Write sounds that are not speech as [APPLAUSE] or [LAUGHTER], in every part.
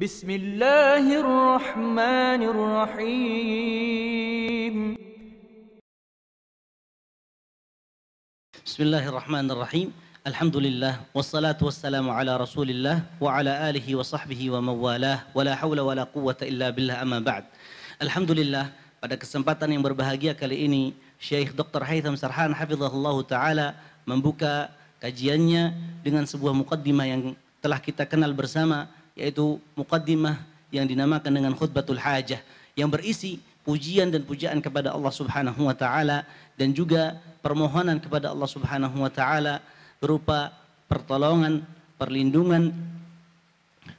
بسم الله الرحمن الرحيم بسم الله الرحمن الرحيم الحمد لله والصلاة والسلام على رسول الله وعلى آله وصحبه وموالاه ولا حول ولا قوة إلا بالله أما بعد الحمد لله pada kesempatan yang berbahagia kali ini Syekh Dr. Haitham Sarhan hafizahullah taala membuka kajiannya dengan sebuah mukaddimah yang telah kita kenal bersama yaitu mukaddimah yang dinamakan dengan khutbatul hajah yang berisi pujian dan pujaan kepada Allah Subhanahu wa taala dan juga permohonan kepada Allah Subhanahu wa taala berupa pertolongan, perlindungan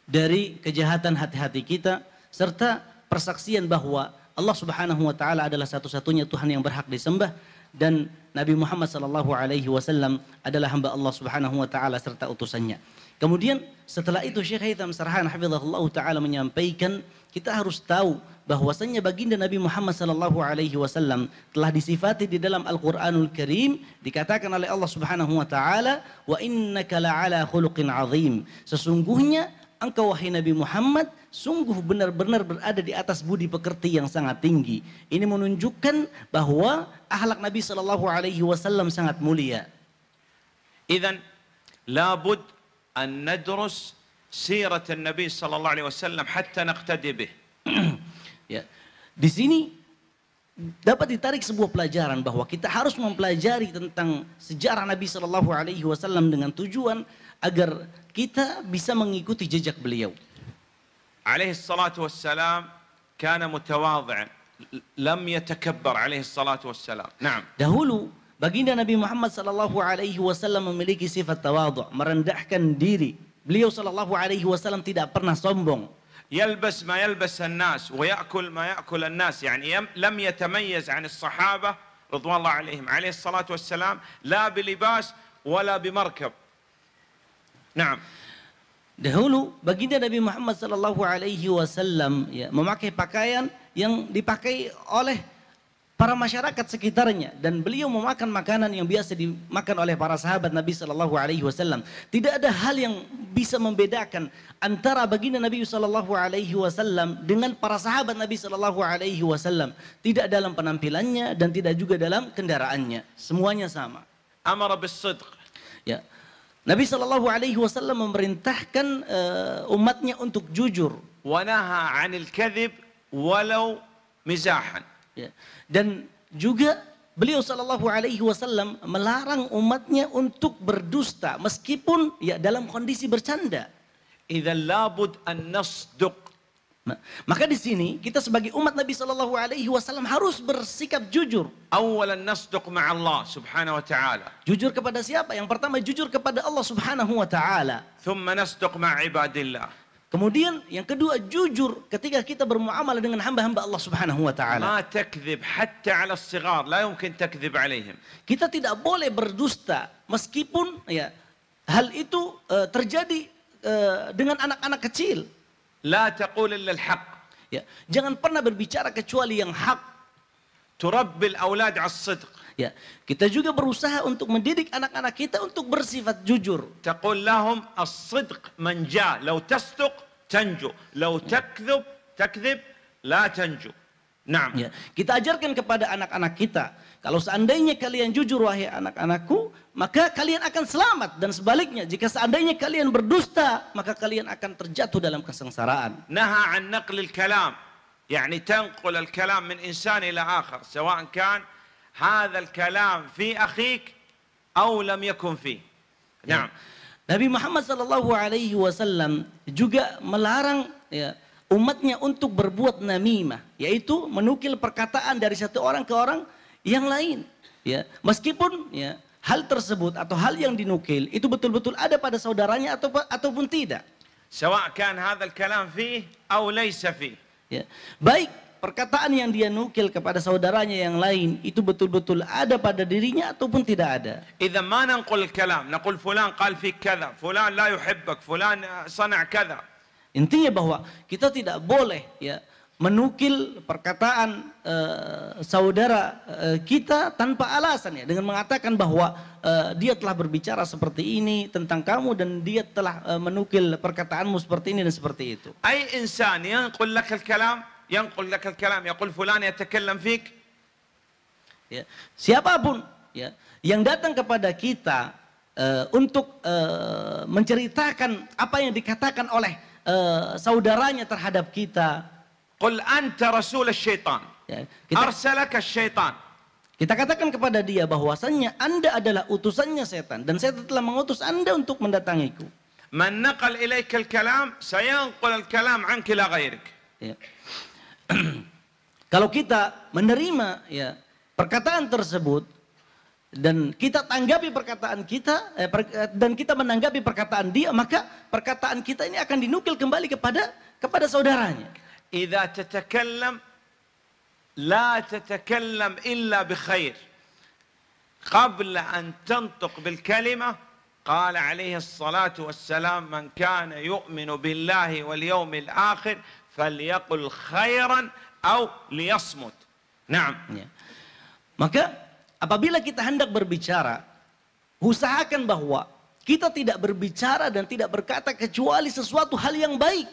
dari kejahatan hati-hati kita serta persaksian bahwa Allah Subhanahu wa taala adalah satu-satunya Tuhan yang berhak disembah dan Nabi Muhammad sallallahu alaihi wasallam adalah hamba Allah Subhanahu wa taala serta utusannya. Kemudian setelah itu Syekh Haitham Sarhan hafizahullah taala menyampaikan kita harus tahu bahwasanya baginda Nabi Muhammad sallallahu alaihi wasallam telah disifati di dalam Al-Qur'anul Karim dikatakan oleh Allah Subhanahu wa taala wa innaka la'ala khuluqin azim sesungguhnya engkau wahai Nabi Muhammad sungguh benar-benar berada di atas budi pekerti yang sangat tinggi ini menunjukkan bahwa ahlak Nabi sallallahu alaihi wasallam sangat mulia idan labud أن ندرس سيرة النبي صلى الله عليه وسلم حتى نقتدي به. ya. Di sini dapat ditarik sebuah pelajaran bahwa kita harus mempelajari tentang sejarah Nabi Shallallahu Alaihi Wasallam dengan tujuan agar kita bisa mengikuti jejak beliau. عليه الصلاة والسلام كان متواضعا لم يتكبر عليه الصلاة والسلام نعم dahulu Baginda Nabi Muhammad Sallallahu Alaihi Wasallam memiliki sifat tawadhu, merendahkan diri. Beliau Sallallahu Alaihi Wasallam tidak pernah sombong. ma an-nas, يلبس yakul يلبس الناس ويأكل ما يأكل الناس يعني لم يتميز عن الصحابة رضوان الله عليهم عليه الصلاة والسلام لا بلباس ولا بمركب نعم Dahulu baginda Nabi Muhammad Sallallahu Alaihi Wasallam ya, memakai pakaian yang dipakai oleh para masyarakat sekitarnya dan beliau memakan makanan yang biasa dimakan oleh para sahabat Nabi Shallallahu Alaihi Wasallam. Tidak ada hal yang bisa membedakan antara baginda Nabi Shallallahu Alaihi Wasallam dengan para sahabat Nabi Shallallahu Alaihi Wasallam. Tidak dalam penampilannya dan tidak juga dalam kendaraannya. Semuanya sama. Amar bisidq. Ya. Nabi Shallallahu Alaihi Wasallam memerintahkan uh, umatnya untuk jujur. Wanaha anil kadhib walau mizahan Ya. Dan juga beliau Shallallahu Alaihi Wasallam melarang umatnya untuk berdusta meskipun ya dalam kondisi bercanda. Idalabud an nasduq. Maka di sini kita sebagai umat Nabi Shallallahu Alaihi Wasallam harus bersikap jujur. Awalan nasduq ma'allah subhanahu wa ta'ala. Jujur kepada siapa? Yang pertama jujur kepada Allah subhanahu wa ta'ala. Thumma nasduq ma'ibadillah. Kemudian yang kedua jujur ketika kita bermuamalah dengan hamba-hamba Allah Subhanahu wa taala. Ma hatta 'ala as la yumkin takdzib 'alaihim. Kita tidak boleh berdusta meskipun ya hal itu uh, terjadi uh, dengan anak-anak kecil. La taqul illa al-haq. Ya, jangan pernah berbicara kecuali yang hak. Turabbil aulad 'as-sidq. Ya, kita juga berusaha untuk mendidik anak-anak kita untuk bersifat jujur. Taqul lahum as-sidq manja, law tasduq tanju, law takdzub takdzib la tanju. Nah, ya. kita ajarkan kepada anak-anak kita, kalau seandainya kalian jujur wahai anak-anakku, maka kalian akan selamat dan sebaliknya jika seandainya kalian berdusta, maka kalian akan terjatuh dalam kesengsaraan. Naha an naqlil kalam, yani tanqul al-kalam min insan ila akhar, sewaan kan هذا الكلام في أخيك أو لم يكن فيه ya. نعم Nabi Muhammad Shallallahu Alaihi Wasallam juga melarang ya, umatnya untuk berbuat namimah, yaitu menukil perkataan dari satu orang ke orang yang lain. Ya, meskipun ya, hal tersebut atau hal yang dinukil itu betul-betul ada pada saudaranya atau ataupun tidak. Sawa kan hadzal kalam fih atau, laysa Ya. Baik perkataan yang dia nukil kepada saudaranya yang lain itu betul-betul ada pada dirinya ataupun tidak ada. Idza ما ننقل kalam نقول فلان قال فيك كذا فلان لا يحبك فلان صنع كذا. Intinya bahwa kita tidak boleh ya menukil perkataan uh, saudara uh, kita tanpa alasan ya dengan mengatakan bahwa uh, dia telah berbicara seperti ini tentang kamu dan dia telah uh, menukil perkataanmu seperti ini dan seperti itu. أي إنسان ينقل لك الكلام ينقل لك الكلام يقول فلان يتكلم فيك ya siapapun ya yang datang kepada kita uh, untuk uh, menceritakan apa yang dikatakan oleh uh, saudaranya terhadap kita qul anta rasul syaitan ya, kita, arsalaka syaitan kita katakan kepada dia bahwasannya anda adalah utusannya setan dan saya telah mengutus anda untuk mendatangiku man naqal ilaika kalam sayanqul al-kalam anki la ghairik ya. [CLEARS THROAT] Kalau kita menerima ya perkataan tersebut dan kita tanggapi perkataan kita eh, per, eh, dan kita menanggapi perkataan dia maka perkataan kita ini akan dinukil kembali kepada kepada saudaranya. Idza tatakallam la tatakallam illa bikhair. قبل أن تنطق بالكلمة قال عليه الصلاة والسلام من كان يؤمن بالله واليوم الآخر falyaqul khairan au liyasmut. Naam. Ya. Maka apabila kita hendak berbicara, usahakan bahwa kita tidak berbicara dan tidak berkata kecuali sesuatu hal yang baik.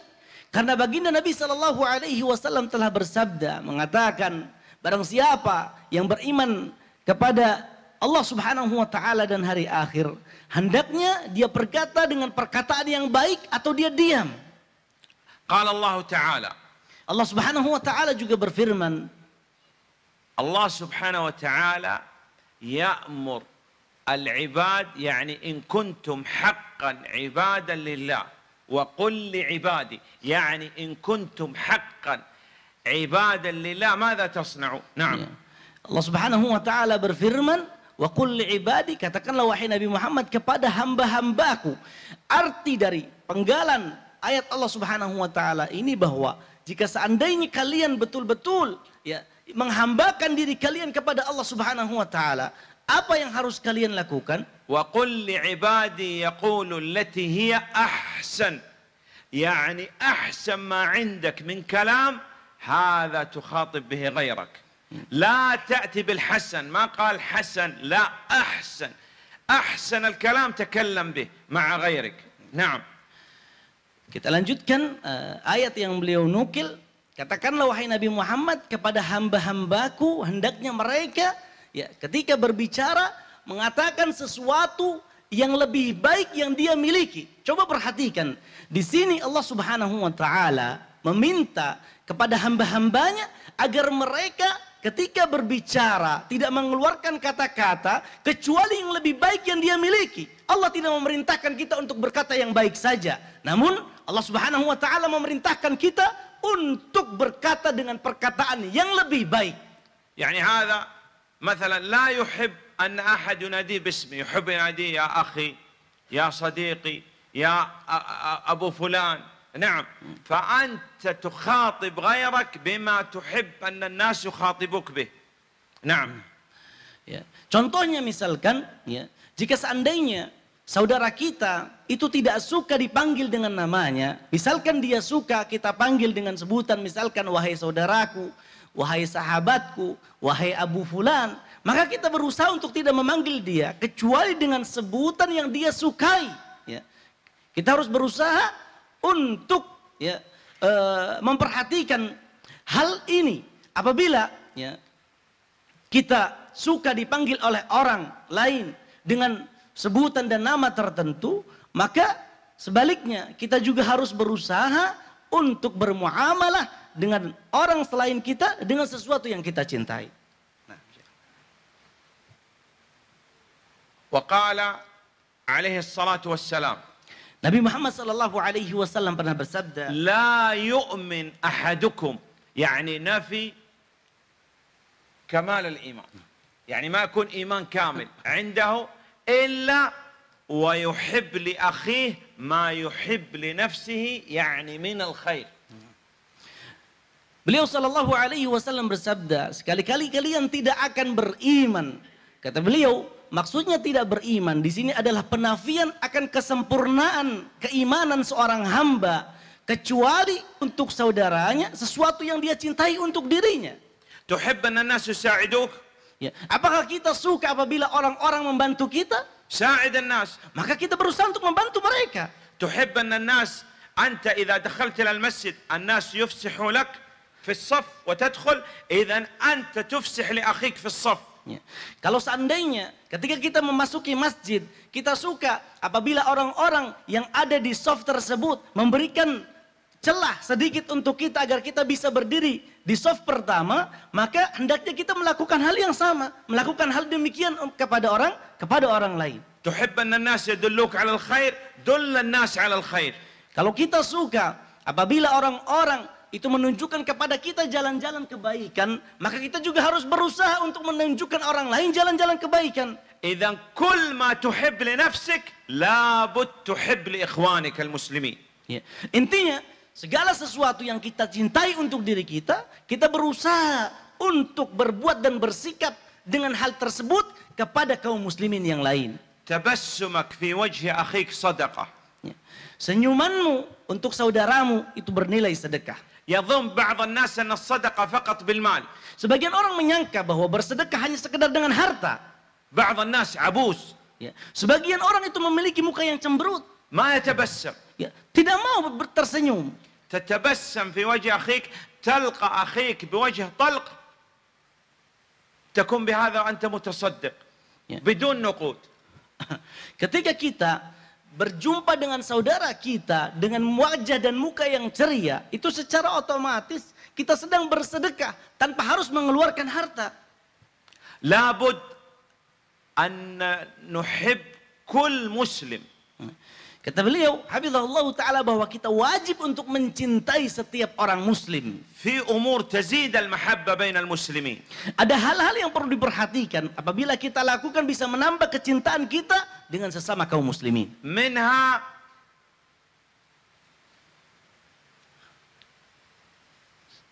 Karena baginda Nabi Shallallahu Alaihi Wasallam telah bersabda mengatakan barang siapa yang beriman kepada Allah Subhanahu wa taala dan hari akhir, hendaknya dia berkata dengan perkataan yang baik atau dia diam. قال الله تعالى الله سبحانه وتعالى juga berfirman الله سبحانه وتعالى يأمر العباد يعني إن كنتم حقا عبادا لله وقل لعبادي يعني إن كنتم حقا عبادا لله ماذا تصنعوا نعم الله سبحانه وتعالى berfirman وقل لعبادي katakanlah wahai Nabi محمد kepada hamba-hambaku arti dari penggalan ayat Allah Subhanahu wa taala ini bahwa jika seandainya kalian betul-betul ya menghambakan diri kalian kepada Allah Subhanahu wa taala, apa yang harus kalian lakukan? Wa qul li ibadi yaqulu allati hiya ahsan. Yani ahsan ma 'indak min kalam هذا تخاطب به غيرك لا تأتي بالحسن ما قال حسن لا أحسن أحسن الكلام تكلم به مع غيرك نعم Kita lanjutkan uh, ayat yang beliau nukil. Katakanlah wahai Nabi Muhammad kepada hamba-hambaku hendaknya mereka ya ketika berbicara mengatakan sesuatu yang lebih baik yang dia miliki. Coba perhatikan di sini Allah Subhanahu wa taala meminta kepada hamba-hambanya agar mereka ketika berbicara tidak mengeluarkan kata-kata kecuali yang lebih baik yang dia miliki. Allah tidak memerintahkan kita untuk berkata yang baik saja. Namun Allah Subhanahu wa taala memerintahkan kita untuk berkata dengan perkataan yang lebih baik. Yani hadza مثلا لا يحب أن أحد ينادي باسمي يحب ينادي يا أخي يا صديقي يا Abu فلان نعم فأنت تخاطب غيرك بما تحب أن الناس يخاطبوك به نعم ya. contohnya misalkan ya jika seandainya saudara kita itu tidak suka dipanggil dengan namanya misalkan dia suka kita panggil dengan sebutan misalkan wahai saudaraku wahai sahabatku wahai abu fulan maka kita berusaha untuk tidak memanggil dia kecuali dengan sebutan yang dia sukai ya. kita harus berusaha untuk ya, e, memperhatikan hal ini. Apabila ya, kita suka dipanggil oleh orang lain dengan sebutan dan nama tertentu, maka sebaliknya kita juga harus berusaha untuk bermuamalah dengan orang selain kita dengan sesuatu yang kita cintai. وقال عليه الصلاة والسلام Nabi Muhammad sallallahu alaihi wasallam pernah bersabda, "La yu'min ahadukum." Yani nafi kamal al-iman. Yani ma kun iman kamil indahu illa wa كامل li akhihi ma لأخيه li nafsihi yani min al-khair. Beliau sallallahu alaihi wasallam bersabda, sekali-kali kalian tidak akan beriman. Kata beliau, Maksudnya tidak beriman di sini adalah penafian akan kesempurnaan keimanan seorang hamba kecuali untuk saudaranya sesuatu yang dia cintai untuk dirinya. Ya. Apakah kita suka apabila orang-orang membantu kita? Maka kita berusaha untuk membantu mereka. saf. Ya. Kalau seandainya Ketika kita memasuki masjid, kita suka apabila orang-orang yang ada di soft tersebut memberikan celah sedikit untuk kita agar kita bisa berdiri di soft pertama, maka hendaknya kita melakukan hal yang sama, melakukan hal demikian kepada orang kepada orang lain. Kalau kita suka apabila orang-orang itu menunjukkan kepada kita jalan-jalan kebaikan, maka kita juga harus berusaha untuk menunjukkan orang lain jalan-jalan kebaikan. tuhib كل ما تحب لنفسك لابد تحب لإخوانك المسلمين. Ya. Intinya segala sesuatu yang kita cintai untuk diri kita, kita berusaha untuk berbuat dan bersikap dengan hal tersebut kepada kaum muslimin yang lain. تبسمك في وجه أخيك صدقة. Senyumanmu untuk saudaramu itu bernilai sedekah. يظن بعض الناس أن الصدقة فقط بالمال. Sebagian orang menyangka bahwa bersedekah hanya sekedar dengan harta. بعض الناس abus Ya. Sebagian orang itu memiliki muka yang cemberut. ما يتبسم. Ya. Tidak mau tersenyum. تتبسم في وجه أخيك تلقى أخيك بوجه طلق تكون بهذا وأنت متصدق بدون نقود. [LAUGHS] Ketika kita berjumpa dengan saudara kita dengan wajah dan muka yang ceria, itu secara otomatis kita sedang bersedekah tanpa harus mengeluarkan harta. Labud an nuhib kul muslim. Hmm. Kata beliau, Habibullah Ta'ala bahwa kita wajib untuk mencintai setiap orang muslim. Fi umur tazid al-mahabba al muslimin. Ada hal-hal yang perlu diperhatikan. Apabila kita lakukan bisa menambah kecintaan kita dengan sesama kaum muslimin. Minha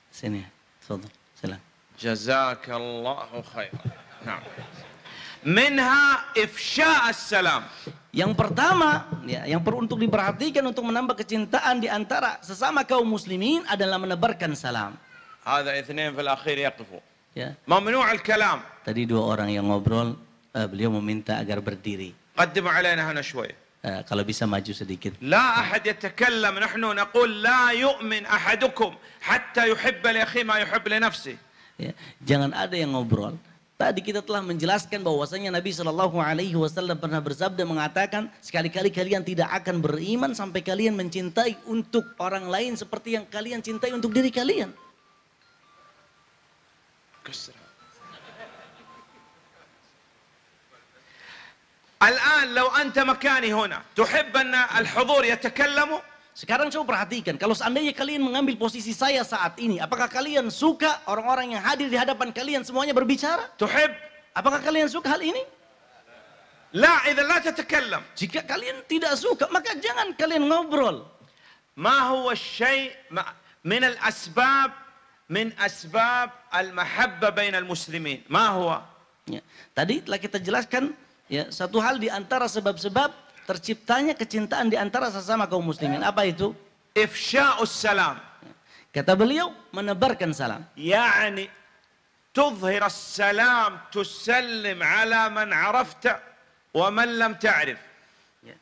sini. Tafadhal. Salam. Jazakallahu khairan. Nah. Minha ifsha as-salam. Yang pertama, ya, yang perlu untuk diperhatikan untuk menambah kecintaan di antara sesama kaum muslimin adalah menebarkan salam. Ada ithnin fil akhir yaqifu. Ya. Mamnu' al-kalam. Tadi dua orang yang ngobrol, uh, beliau meminta agar berdiri. Qaddim alaina hana shway. Uh, kalau bisa maju sedikit. La ahad yatakallam, nahnu naqul la yu'min ahadukum hatta yuhibba li akhi ma yuhib li nafsi. Ya. Jangan ada yang ngobrol Tadi kita telah menjelaskan bahwasanya Nabi Shallallahu Alaihi Wasallam pernah bersabda mengatakan sekali-kali kalian tidak akan beriman sampai kalian mencintai untuk orang lain seperti yang kalian cintai untuk diri kalian. الآن لو أنت مكاني هنا تحب أن الحضور يتكلموا sekarang coba perhatikan, kalau seandainya kalian mengambil posisi saya saat ini, apakah kalian suka orang-orang yang hadir di hadapan kalian semuanya berbicara? Tuhib. Apakah kalian suka hal ini? La, idza la tatakallam. Jika kalian tidak suka, maka jangan kalian ngobrol. Ma huwa syai' min al-asbab min asbab al-mahabba bainal muslimin? Ma huwa? Ya. Tadi telah kita jelaskan ya, satu hal di antara sebab-sebab terciptanya kecintaan di antara sesama kaum muslimin. Apa itu? Ifsya'us salam. Kata beliau, menebarkan salam. Yani salam tusallim ala man arafta wa man lam ta'rif ya.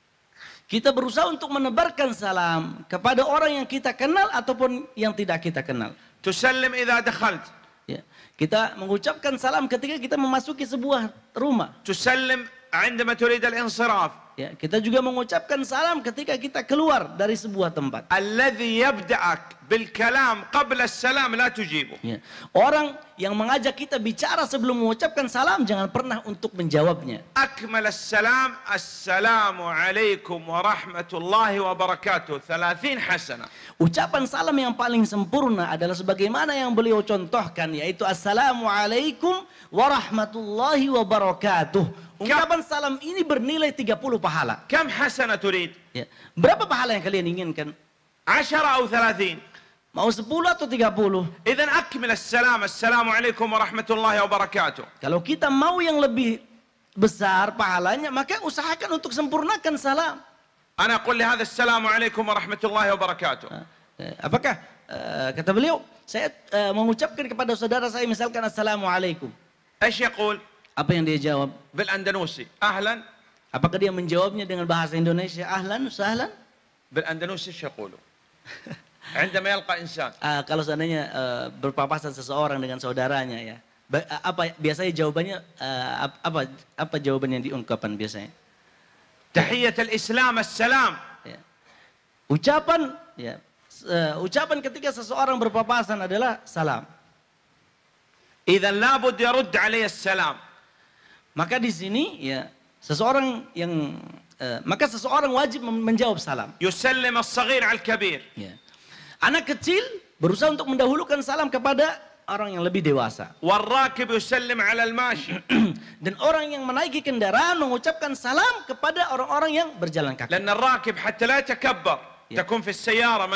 kita berusaha untuk menebarkan salam kepada orang yang kita kenal ataupun yang tidak kita kenal. Tusallim idza dakhalt. Ya. Kita mengucapkan salam ketika kita memasuki sebuah rumah. Tusallim عندما تريد الانصراف. Ya, kita juga mengucapkan salam ketika kita keluar dari sebuah tempat. Alladhi yabda'ak bil kalam qabla salam la tujibu. Ya. Orang yang mengajak kita bicara sebelum mengucapkan salam jangan pernah untuk menjawabnya. Akmal salam assalamu alaikum warahmatullahi wabarakatuh 30 hasanah. Ucapan salam yang paling sempurna adalah sebagaimana yang beliau contohkan yaitu assalamu alaikum warahmatullahi wabarakatuh. Ucapan salam ini bernilai 30 pahala. pahala. Kam hasanah turid? Ya. Berapa pahala yang kalian inginkan? Ashara atau thalathin? Mau sepuluh atau tiga puluh? Izan akmil assalam. Assalamualaikum warahmatullahi wabarakatuh. Kalau kita mau yang lebih besar pahalanya, maka usahakan untuk sempurnakan salam. Ana qul li hadha assalamu alaikum warahmatullahi wabarakatuh. Apakah uh, kata beliau saya uh, mengucapkan kepada saudara saya misalkan assalamualaikum. Asyaqul? Apa yang dia jawab? Bil Andalusi. Ahlan Apakah dia menjawabnya dengan bahasa Indonesia? Ahlan, sahlan? Berandalusia syakulu. عندما [LAUGHS] يلقى insan. Ah, kalau seandainya eh, berpapasan seseorang dengan saudaranya ya. Eh, apa biasanya jawabannya uh, apa apa yang diungkapkan biasanya? Tahiyatul Islam assalam. Ya. Ucapan ya ucapan ketika seseorang berpapasan adalah salam. Idzan labud yarud salam. Maka di sini ya Seseorang yang uh, maka seseorang wajib menjawab salam. Yusallim as-saghir al-kabir. Ya. Anak kecil berusaha untuk mendahulukan salam kepada orang yang lebih dewasa. Warraqib yusallim 'ala al-mashi. Dan orang yang menaiki kendaraan mengucapkan salam kepada orang-orang yang berjalan kaki. Lanna ar hatta la takabbar, ya. takun fi as-sayyara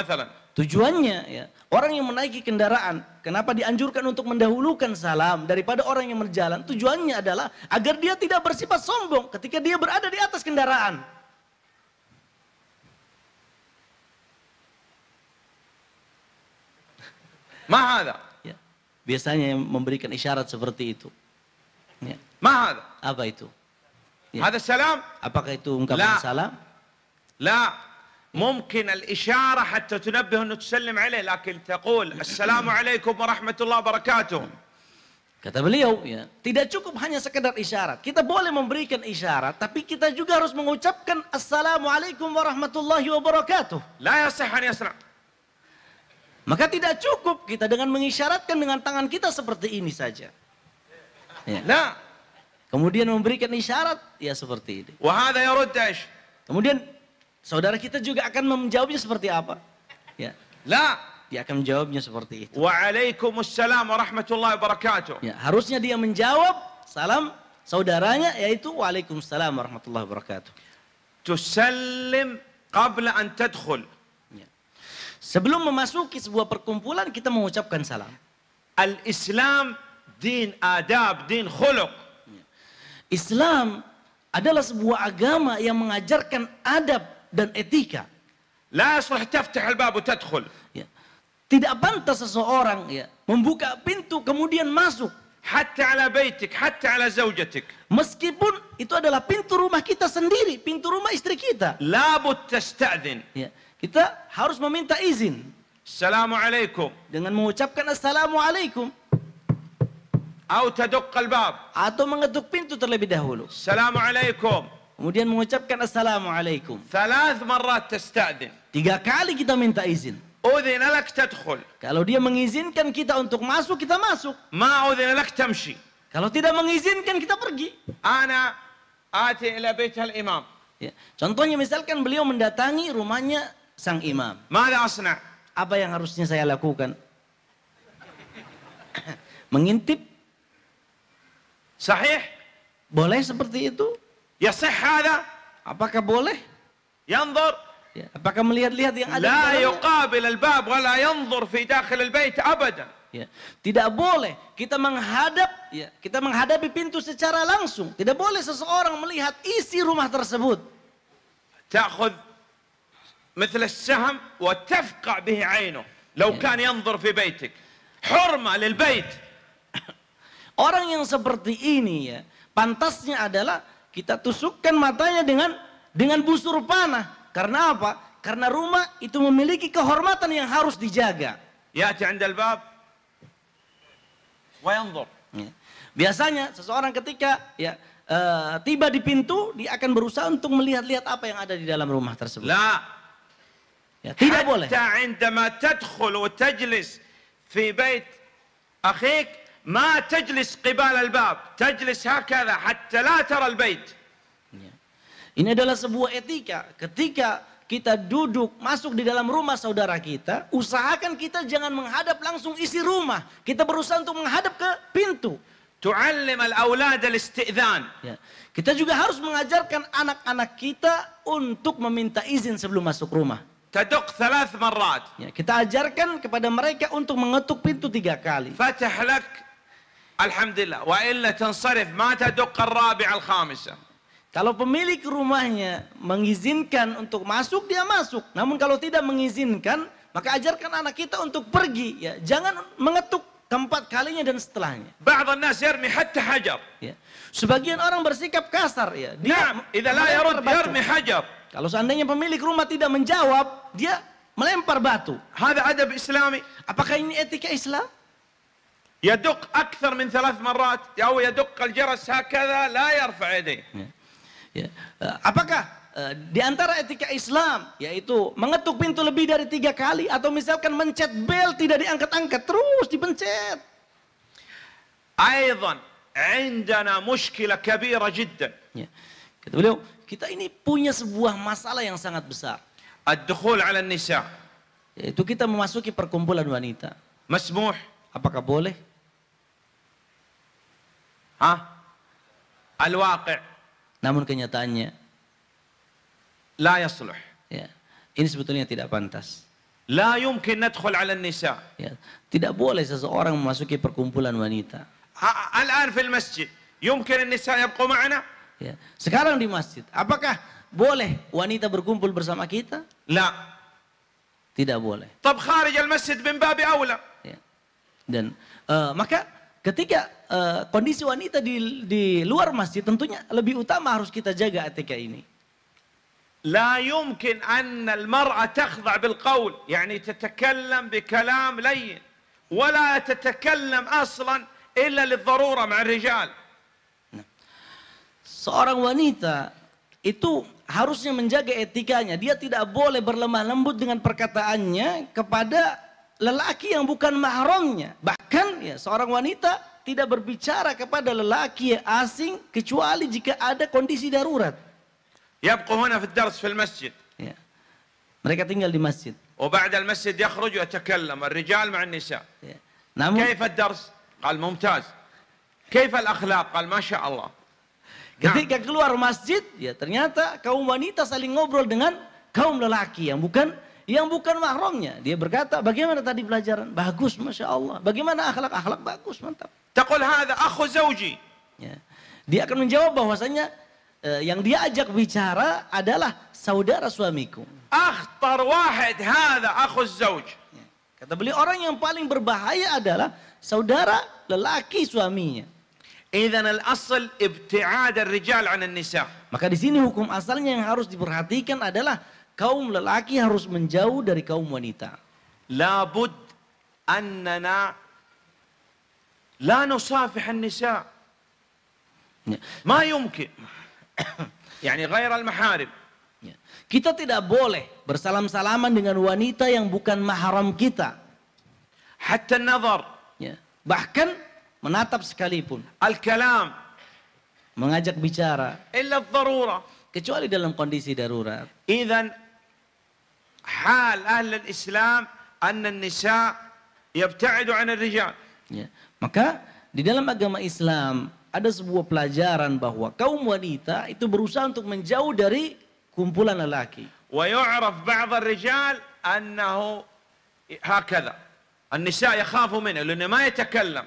Tujuannya ya, orang yang menaiki kendaraan Kenapa dianjurkan untuk mendahulukan salam daripada orang yang berjalan? Tujuannya adalah agar dia tidak bersifat sombong ketika dia berada di atas kendaraan. [LAUGHS] Mahada. Ya. Biasanya memberikan isyarat seperti itu. Ya. Mahada. Apa itu? Ya. Ada salam? Apakah itu ungkapan salam? La. ممكن الإشارة حتى تنبه أنه تسلم عليه لكن تقول السلام عليكم ورحمة الله وبركاته Kata beliau, ya, tidak cukup hanya sekedar isyarat. Kita boleh memberikan isyarat, tapi kita juga harus mengucapkan Assalamualaikum warahmatullahi wabarakatuh. La yasihan yasra. Maka tidak cukup kita dengan mengisyaratkan dengan tangan kita seperti ini saja. Ya. Nah. Kemudian memberikan isyarat, ya seperti ini. Wahada yarud Kemudian Saudara kita juga akan menjawabnya seperti apa? Ya. La. Dia akan menjawabnya seperti itu. Waalaikumsalam warahmatullahi wabarakatuh. Ya, harusnya dia menjawab salam saudaranya yaitu waalaikumsalam warahmatullahi wabarakatuh. Tusallim qabla an tadkhul. Ya. Sebelum memasuki sebuah perkumpulan kita mengucapkan salam. Al-Islam din adab, din khuluq. Ya. Islam adalah sebuah agama yang mengajarkan adab dan etika. La yaslah taftah al-bab tadkhul. Ya. Tidak pantas seseorang ya membuka pintu kemudian masuk. Hatta ala baitik, hatta ala zaujatik. Meskipun itu adalah pintu rumah kita sendiri, pintu rumah istri kita. La tasta'dhin. Ya. Kita harus meminta izin. Assalamualaikum. Dengan mengucapkan assalamualaikum. Atau bab Atau mengetuk pintu terlebih dahulu. Assalamualaikum. Kemudian mengucapkan assalamualaikum. Thalath marat tasta'zin. Tiga kali kita minta izin. أذن لك tadkhul. Kalau dia mengizinkan kita untuk masuk, kita masuk. Ma أذن لك tamshi. Kalau tidak mengizinkan kita pergi. ati ila bait al-imam. Ya. Contohnya misalkan beliau mendatangi rumahnya sang imam. ماذا asna. Apa yang harusnya saya lakukan? [COUGHS] Mengintip. Sahih. Boleh seperti itu? Ya sehada. Apakah boleh? Yanzur. Ya, apakah melihat-lihat yang ada La yuqabil al-bab wa la yanzur fi dakhil al-bait abadan. Ya. Tidak boleh kita menghadap, ya, kita menghadapi pintu secara langsung. Tidak boleh seseorang melihat isi rumah tersebut. Ta'khud مثل السهم وتفقع به عينه لو كان ينظر في بيتك حرمة للبيت Orang yang seperti ini ya, pantasnya adalah kita tusukkan matanya dengan dengan busur panah. Karena apa? Karena rumah itu memiliki kehormatan yang harus dijaga. Ya, عند bab ya. Biasanya seseorang ketika ya uh, tiba di pintu dia akan berusaha untuk melihat-lihat apa yang ada di dalam rumah tersebut. La. Ya, tidak boleh. عندما تدخل وتجلس في بيت أخيك ما تجلس قبال الباب تجلس هكذا حتى لا ترى البيت ya. Ini adalah sebuah etika. Ketika kita duduk masuk di dalam rumah saudara kita, usahakan kita jangan menghadap langsung isi rumah. Kita berusaha untuk menghadap ke pintu. Tu'allim al-awlad al-istidhan. Ya. Kita juga harus mengajarkan anak-anak kita untuk meminta izin sebelum masuk rumah. Taduk thalath marrat. Ya, kita ajarkan kepada mereka untuk mengetuk pintu tiga kali. Fatah lak الحمد لله وإلا تنصرف ما تدق الرابع الخامسة Kalau pemilik rumahnya mengizinkan untuk masuk, dia masuk. Namun kalau tidak mengizinkan, maka ajarkan anak kita untuk pergi. Ya, jangan mengetuk keempat kalinya dan setelahnya. Ya. Sebagian orang bersikap kasar ya. Dia nah, hajar. Kalau seandainya pemilik rumah tidak menjawab, dia melempar batu. Ada adab Islami. Apakah ini etika Islam? يدق أكثر من ثلاث مرات أو يدق الجرس هكذا لا يرفع يديه ya. Ya. Apakah eh, di antara etika Islam yaitu mengetuk pintu lebih dari tiga kali atau misalkan mencet bel tidak diangkat-angkat terus dipencet? Aidan, عندنا مشكلة كبيرة جدا. Ya. Kata beliau, kita ini punya sebuah masalah yang sangat besar. الدخول على النساء Yaitu kita memasuki perkumpulan wanita. Masmuh. Apakah boleh? Hah? al-waqi' namun kenyataannya la yasluh ya ini sebetulnya tidak pantas la yumkin nadkhul 'ala nisa ya tidak boleh seseorang memasuki perkumpulan wanita al-an fil masjid yumkin an-nisa yabqu ma'ana ya sekarang di masjid apakah boleh wanita berkumpul bersama kita la tidak boleh tab kharij al-masjid min babi aula ya dan uh, maka ketika Eh, kondisi wanita di, di luar masjid tentunya lebih utama harus kita jaga etika ini. لا يمكن أن المرأة تخضع بالقول يعني تتكلم بكلام لين ولا تتكلم أصلا إلا للضرورة مع الرجال seorang wanita itu harusnya menjaga etikanya dia tidak boleh berlemah lembut dengan perkataannya kepada lelaki yang bukan mahramnya bahkan ya seorang wanita tidak berbicara kepada lelaki asing kecuali jika ada kondisi darurat. Ya, هنا في الدرس في masjid Ya. Mereka tinggal di masjid. وبعد المسجد يخرج ويتكلم الرجال مع النساء. Ya. Namun, كيف الدرس؟ قال ممتاز. كيف الأخلاق؟ قال ما شاء الله. Ketika keluar masjid, ya ternyata kaum wanita saling ngobrol dengan kaum lelaki yang bukan yang bukan mahramnya. Dia berkata, bagaimana tadi pelajaran? Bagus, Masya Allah. Bagaimana akhlak-akhlak? Bagus, mantap. takul hada aku zauji Ya. Dia akan menjawab bahwasanya eh, yang dia ajak bicara adalah saudara suamiku. Akhtar wahid hada aku zauj Ya. Kata beliau orang yang paling berbahaya adalah saudara lelaki suaminya. Idan al asal ibti'ad al rijal an-nisa. Maka di sini hukum asalnya yang harus diperhatikan adalah Kaum lelaki harus menjauh dari kaum wanita. Labud annana la nusafih an-nisa. Ya. Ma yumkin. [COUGHS] yani ghair al-maharib. Ya. Kita tidak boleh bersalam-salaman dengan wanita yang bukan mahram kita. Hatta nazar. Ya. Bahkan menatap sekalipun. Al-kalam. Mengajak bicara. Illa darura. Kecuali dalam kondisi darurat. Idan hal ahli Islam an nisa yabta'idu 'an rijal ya. maka di dalam agama Islam ada sebuah pelajaran bahwa kaum wanita itu berusaha untuk menjauh dari kumpulan lelaki wa yu'raf ba'd rijal annahu hakadha an nisa yakhafu minhu lana ma yatakallam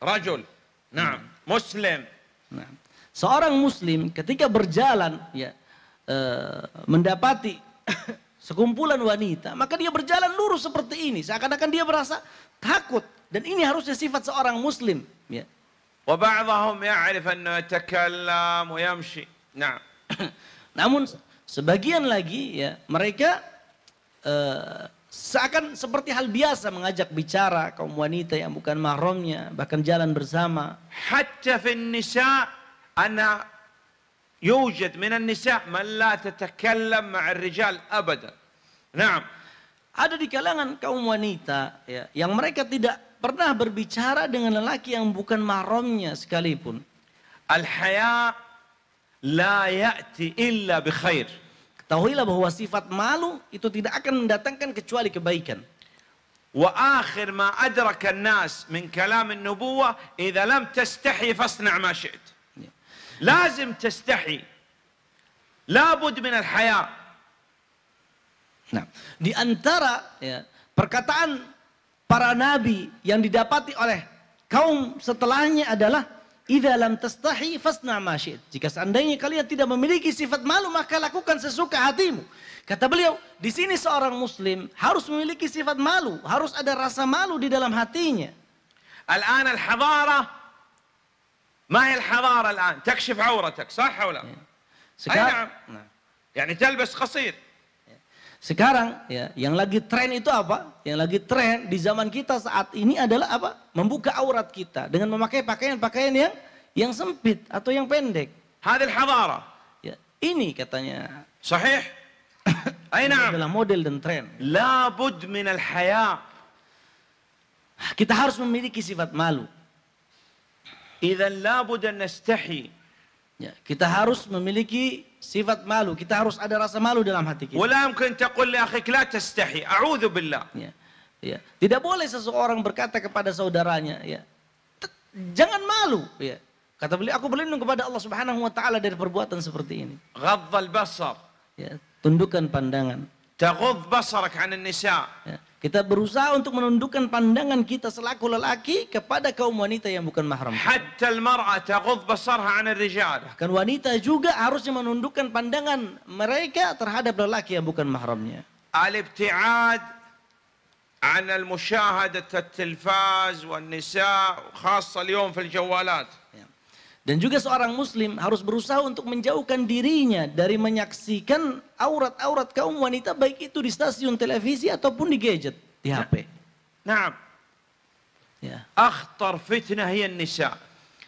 rajul na'am muslim nah. seorang muslim ketika berjalan ya uh, mendapati sekumpulan wanita, maka dia berjalan lurus seperti ini. Seakan-akan dia merasa takut. Dan ini harusnya sifat seorang muslim. Ya. Nah. [CLEARS THROAT] namun sebagian lagi ya mereka uh, seakan seperti hal biasa mengajak bicara kaum wanita yang bukan mahramnya bahkan jalan bersama hatta fin nisa ana يوجد من النساء من لا تتكلم مع الرجال أبدا نعم ada di kalangan kaum wanita ya, yang mereka tidak pernah berbicara dengan lelaki yang bukan mahramnya sekalipun. Al-haya la ya'ti illa bi khair. Ketahuilah bahwa sifat malu itu tidak akan mendatangkan kecuali kebaikan. Wa akhir ma adraka an-nas min kalam an-nubuwah idza lam tastahi fasna' ma syi'ta. لازم تستحي لابد من الحياة Nah, di antara ya, perkataan para nabi yang didapati oleh kaum setelahnya adalah idza lam tastahi fasna masyid. Jika seandainya kalian tidak memiliki sifat malu maka lakukan sesuka hatimu. Kata beliau, di sini seorang muslim harus memiliki sifat malu, harus ada rasa malu di dalam hatinya. Al-an al ما هي الحضارة الآن تكشف عورتك صح أو لا؟ Sekarang, نعم. يعني تلبس قصير. Sekarang ya, yang lagi tren itu apa? Yang lagi tren di zaman kita saat ini adalah apa? Membuka aurat kita dengan memakai pakaian-pakaian yang yang sempit atau yang pendek. Hadil hadara. Ya, ini katanya. Sahih. [LAUGHS] ini adalah model dan tren. La bud min al haya. Kita harus memiliki sifat malu. Idzan la dan nastahi. Ya, kita harus memiliki sifat malu. Kita harus ada rasa malu dalam hati kita. Wala mungkin taqul li akhik la tastahi. A'udzu billah. Ya. Ya. Tidak boleh seseorang berkata kepada saudaranya, ya. Jangan malu, ya. Kata beliau, aku berlindung kepada Allah Subhanahu wa taala dari perbuatan seperti ini. Ghadhal basar. Ya, tundukkan pandangan. taghadh basarak 'an nisa Ya. Kita berusaha untuk menundukkan pandangan kita selaku lelaki kepada kaum wanita yang bukan mahram. Hatta al-mar'a taghudh basarha 'an ar-rijal. Bahkan wanita juga harusnya menundukkan pandangan mereka terhadap lelaki yang bukan mahramnya. Al-ibti'ad 'an al-mushahadat at-tilfaz wan-nisa' khassa al-yawm fi jawalat dan juga seorang muslim harus berusaha untuk menjauhkan dirinya dari menyaksikan aurat-aurat kaum wanita baik itu di stasiun televisi ataupun di gadget, di HP. Nah, nah, ya. akhtar fitnah hiya nisa.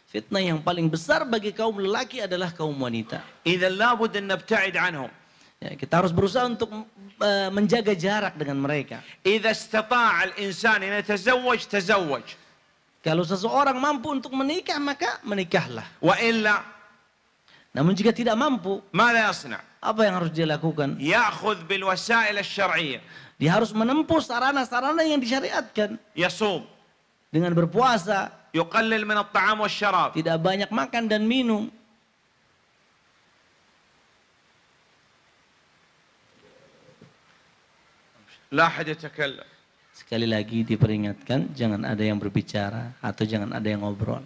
Fitnah yang paling besar bagi kaum lelaki adalah kaum wanita. Idza labud an nabta'id anhum. Ya, kita harus berusaha untuk uh, menjaga jarak dengan mereka. Idza istata'a al-insan an yatazawwaj tazawwaj. Kalau seseorang mampu untuk menikah maka menikahlah. Wa illa namun jika tidak mampu, apa yang harus dia lakukan? Ya'khudh bil wasail asy Dia harus menempuh sarana-sarana yang disyariatkan. Yasum. Dengan berpuasa. Yuqallil min at-ta'am wasy-syarab. Tidak banyak makan dan minum. لا أحد يتكلم Sekali lagi diperingatkan, jangan ada yang berbicara atau jangan ada yang ngobrol.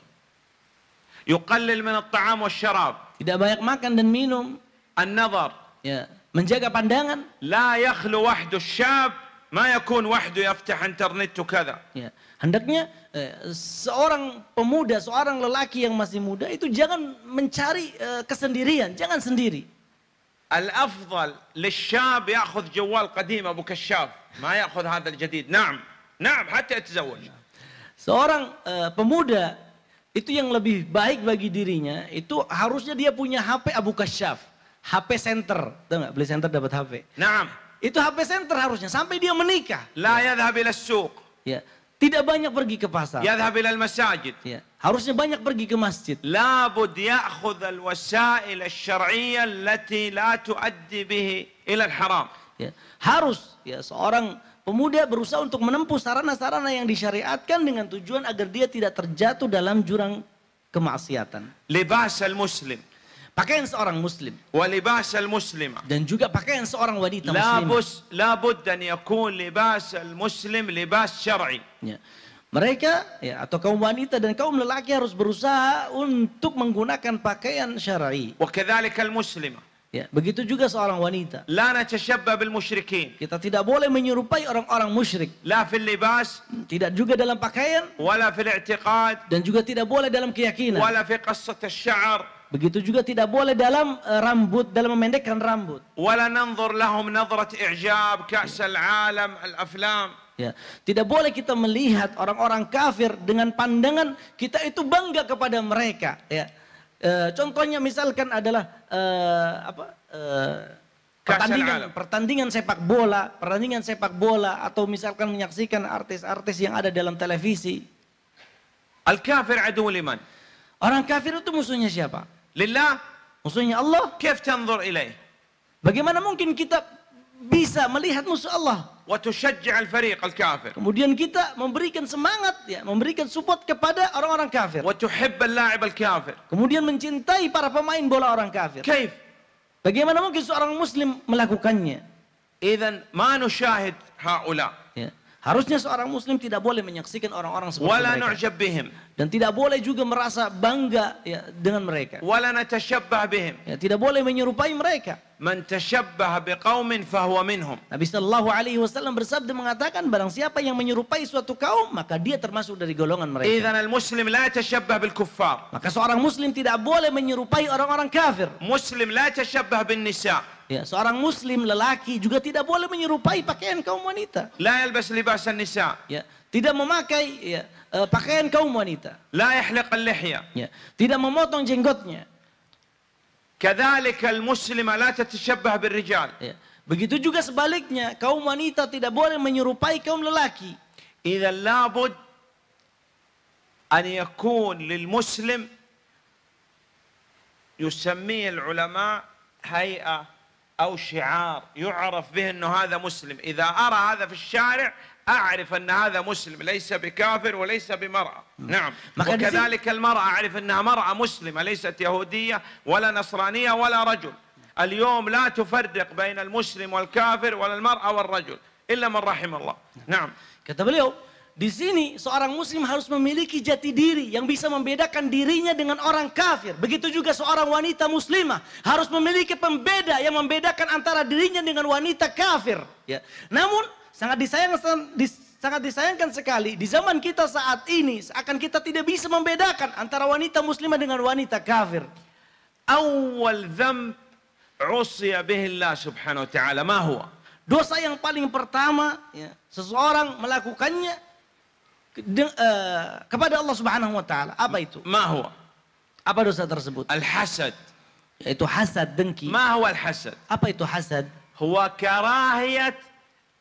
Yuqallil min at-ta'am wasyarab. Tidak banyak makan dan minum. An-nazar. Ya, menjaga pandangan. La yakhlu wahdu syab ma yakun wahdu yaftah internet kada. Ya. Hendaknya eh, seorang pemuda, seorang lelaki yang masih muda itu jangan mencari eh, kesendirian, jangan sendiri. Al-afdal lisyab ya'khudh jawal qadim Abu Kashaf. ما يأخذ هذا الجديد نعم نعم حتى يتزوج seorang uh, pemuda itu yang lebih baik bagi dirinya itu harusnya dia punya HP Abu Kasyaf HP center tahu nggak beli center dapat HP Naam itu HP center harusnya sampai dia menikah Laya yadhhab ila suq ya tidak banyak pergi ke pasar Ya ila masajid ya harusnya banyak pergi ke masjid la bud ya'khudh al wasail al syar'iyyah allati la tuaddi bihi ila al haram ya harus ya seorang pemuda berusaha untuk menempuh sarana-sarana yang disyariatkan dengan tujuan agar dia tidak terjatuh dalam jurang kemaksiatan. Lebas al-muslim. Pakaian seorang muslim. Walibas al muslim Dan juga pakaian seorang wanita Muslim. Labus, labud dan yakun lebas al-muslim libas syar'i. Ya. Mereka ya, atau kaum wanita dan kaum lelaki harus berusaha untuk menggunakan pakaian syar'i. Wa al-muslimah Ya, begitu juga seorang wanita. La natashabba bil musyrikin. Kita tidak boleh menyerupai orang-orang musyrik. La fil libas. Tidak juga dalam pakaian. Wala fil i'tiqad. Dan juga tidak boleh dalam keyakinan. Wala fi qassat asy Begitu juga tidak boleh dalam eh, rambut, dalam memendekkan rambut. Wala nanzur lahum nadrat i'jab ka's al-alam al-aflam. Ya, tidak boleh kita melihat orang-orang kafir dengan pandangan kita itu bangga kepada mereka, ya. E, contohnya misalkan adalah e, apa? E, pertandingan pertandingan sepak bola, pertandingan sepak bola atau misalkan menyaksikan artis-artis yang ada dalam televisi. Al-kafir aduwul iman. Orang kafir itu musuhnya siapa? Lillah. Musuhnya Allah. Kif tanzur ilaih? Bagaimana mungkin kita bisa melihat musuh Allah? Kemudian kita memberikan semangat ya, memberikan support kepada orang-orang kafir. Kemudian mencintai para pemain bola orang kafir. Kaif? Bagaimana mungkin seorang muslim melakukannya? Idzan ma nusyahid haula. Ya. Harusnya seorang muslim tidak boleh menyaksikan orang-orang seperti Wala mereka dan tidak boleh juga merasa bangga ya, dengan mereka. Wala natashabbah bihim. Ya, tidak boleh menyerupai mereka. Man tashabbah biqaumin fahuwa minhum. Nabi sallallahu alaihi wasallam bersabda mengatakan barang siapa yang menyerupai suatu kaum maka dia termasuk dari golongan mereka. Idzan al-muslim la tashabbah bil kuffar. Maka seorang muslim tidak boleh menyerupai orang-orang kafir. Muslim la tashabbah bin nisa. Ya, seorang muslim lelaki juga tidak boleh menyerupai pakaian kaum wanita. La yalbas libasan nisa. Ya, tidak memakai ya, pakaian kaum wanita. لا يحلق اللحية. Ya, tidak memotong jenggotnya. كذلك المسلمة لا تتشبه بالرجال. Ya, begitu juga sebaliknya kaum wanita tidak boleh menyerupai kaum lelaki. إذا لابد أن يكون للمسلم يسميه العلماء هيئة أو شعار يعرف به أنه هذا مسلم إذا أرى هذا في الشارع أعرف أن هذا مسلم ليس بكافر وليس بمرأة نعم وكذلك المرأة أعرف أنها مرأة مسلمة ليست يهودية ولا نصرانية ولا رجل اليوم لا تفرق بين المسلم والكافر ولا المرأة والرجل إلا من رحم الله نعم. كتب اليوم di sini seorang muslim harus memiliki jati diri yang bisa membedakan dirinya dengan orang kafir. Begitu juga seorang wanita muslimah harus memiliki pembeda yang membedakan antara dirinya dengan wanita kafir. Ya. Namun Sangat disayangkan, sangat disayangkan sekali di zaman kita saat ini akan kita tidak bisa membedakan antara wanita muslimah dengan wanita kafir. Awal subhanahu wa ta'ala ma Dosa yang paling pertama ya, seseorang melakukannya de, uh, kepada Allah Subhanahu wa taala. Apa itu? Ma Apa dosa tersebut? Al-hasad. Yaitu hasad dengki. Ma al-hasad? Apa itu hasad? Huwa karahiyat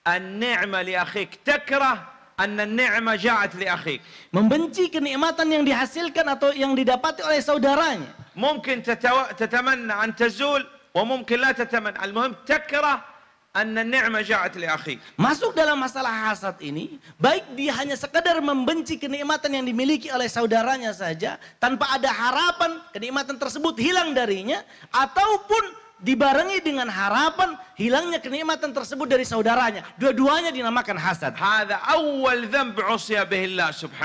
an لأخيك li أن النعمة جاءت لأخيك li Membenci kenikmatan yang dihasilkan atau yang didapati oleh saudaranya. Mungkin تتو... تتمنى أن تزول وممكن la تتمنى المهم تكره أن النعمة جاءت لأخيك li Masuk dalam masalah hasad ini, baik dia hanya sekadar membenci kenikmatan yang dimiliki oleh saudaranya saja tanpa ada harapan kenikmatan tersebut hilang darinya ataupun dibarengi dengan harapan hilangnya kenikmatan tersebut dari saudaranya. Dua-duanya dinamakan hasad.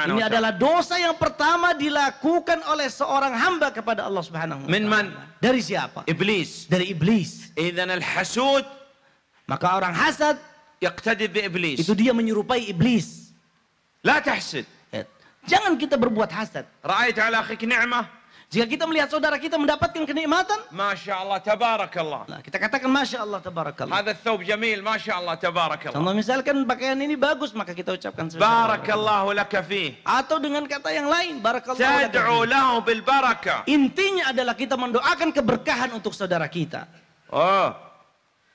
Ini adalah dosa yang pertama dilakukan oleh seorang hamba kepada Allah Subhanahu wa taala. Dari siapa? Iblis. Dari iblis. al-hasud maka orang hasad yaqtadi bi iblis. Itu dia menyerupai iblis. La tahsid. Eh, jangan kita berbuat hasad. ala akhik ni'mah jika kita melihat saudara kita mendapatkan kenikmatan, Masya Allah, Tabarakallah. Nah, kita katakan Masya Allah, Tabarakallah. Hada thawb jamil, Masya Allah, Tabarakallah. Contoh misalkan pakaian ini bagus, maka kita ucapkan Barakallahu laka fih. Atau dengan kata yang lain, Barakallahu laka Tad'u bil baraka. Intinya adalah kita mendoakan keberkahan untuk saudara kita. Oh,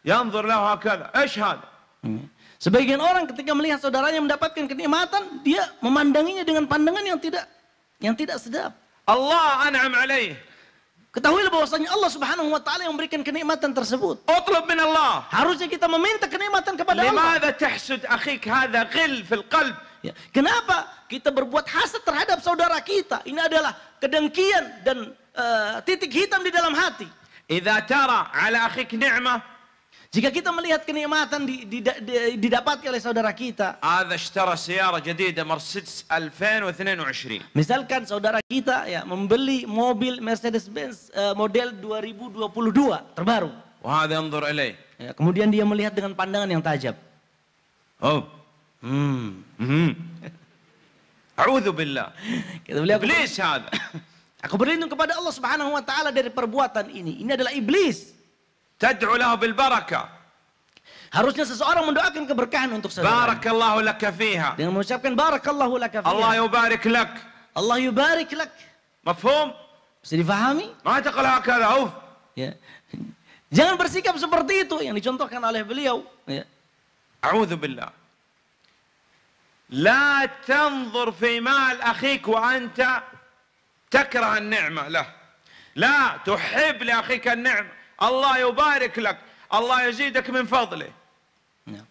yanzur lahu hakala, ashhad. Hmm. Sebagian orang ketika melihat saudaranya mendapatkan kenikmatan, dia memandanginya dengan pandangan yang tidak yang tidak sedap. Allah an'am alaih. Ketahuilah bahwasanya Allah Subhanahu wa taala yang memberikan kenikmatan tersebut. Utlub min Allah. Harusnya kita meminta kenikmatan kepada Allah. Limadha tahsud akhik hadha ghil fil qalb? Ya, kenapa kita berbuat hasad terhadap saudara kita? Ini adalah kedengkian dan uh, titik hitam di dalam hati. Idza tara ala akhik ni'mah jika kita melihat kenikmatan didapatkan oleh saudara kita. ada اشترى سيارة jadida mercedes 2022. Misalkan saudara kita ya membeli mobil Mercedes Benz eh, model 2022 terbaru. ada yang إليه. Ya, kemudian dia melihat dengan pandangan yang tajam. Oh. Hmm. Hmm. A'udzu billah. Iblis ada. [COUGHS] Aku berlindung kepada Allah Subhanahu wa taala dari perbuatan ini. Ini adalah iblis. تدعو له بالbaraka Harusnya seseorang mendoakan keberkahan untuk saudara. Barakallahu laka fiha. Dengan mengucapkan barakallahu laka fiha. Allah yubarik lak. Allah yubarik lak. Mafhum? Bisa difahami? Ma taqul hakadha uf Ya. Jangan bersikap seperti itu yang dicontohkan oleh beliau. Ya. A'udzu billah. la tanzur fi لا تنظر في مال اخيك وانت تكره la tuhib li تحب an-ni'mah Allah yubarik lak. Allah yazidak min fadli. Ya.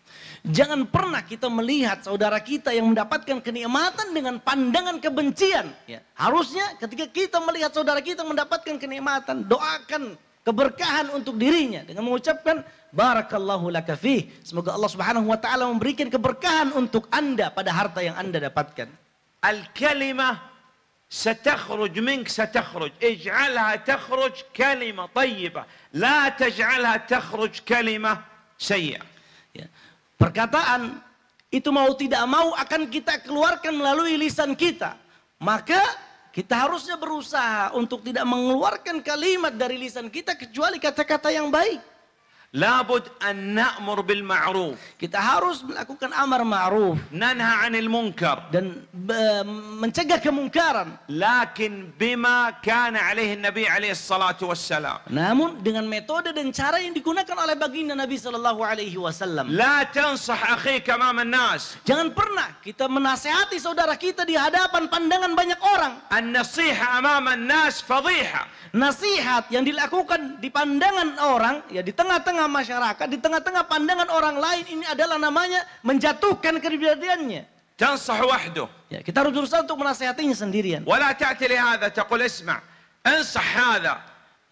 Jangan pernah kita melihat saudara kita yang mendapatkan kenikmatan dengan pandangan kebencian. Ya. Harusnya ketika kita melihat saudara kita mendapatkan kenikmatan, doakan keberkahan untuk dirinya dengan mengucapkan barakallahu lakafi. Semoga Allah Subhanahu wa taala memberikan keberkahan untuk Anda pada harta yang Anda dapatkan. Al-kalimah ستخرج منك ستخرج اجعلها تخرج كلمة طيبة لا تجعلها تخرج كلمة سيئة ya. perkataan itu mau tidak mau akan kita keluarkan melalui lisan kita maka kita harusnya berusaha untuk tidak mengeluarkan kalimat dari lisan kita kecuali kata-kata yang baik Labud an na'mur bil ma'ruf. Kita harus melakukan amar ma'ruf. Nanha 'anil munkar dan mencegah kemungkaran. Lakin bima kana 'alaihi Nabi alaihi salatu wassalam. Namun dengan metode dan cara yang digunakan oleh baginda Nabi sallallahu alaihi wasallam. La tansah akhika amam nas Jangan pernah kita menasehati saudara kita di hadapan pandangan banyak orang. An-nasiha amam nas fadhiha. Nasihat yang dilakukan di pandangan orang ya di tengah-tengah tengah-tengah masyarakat, di tengah-tengah pandangan orang lain ini adalah namanya menjatuhkan kepribadiannya. Tansah wahdu. Ya, kita harus berusaha untuk menasehatinya sendirian. ولا ta'ti li تقول اسمع isma' هذا.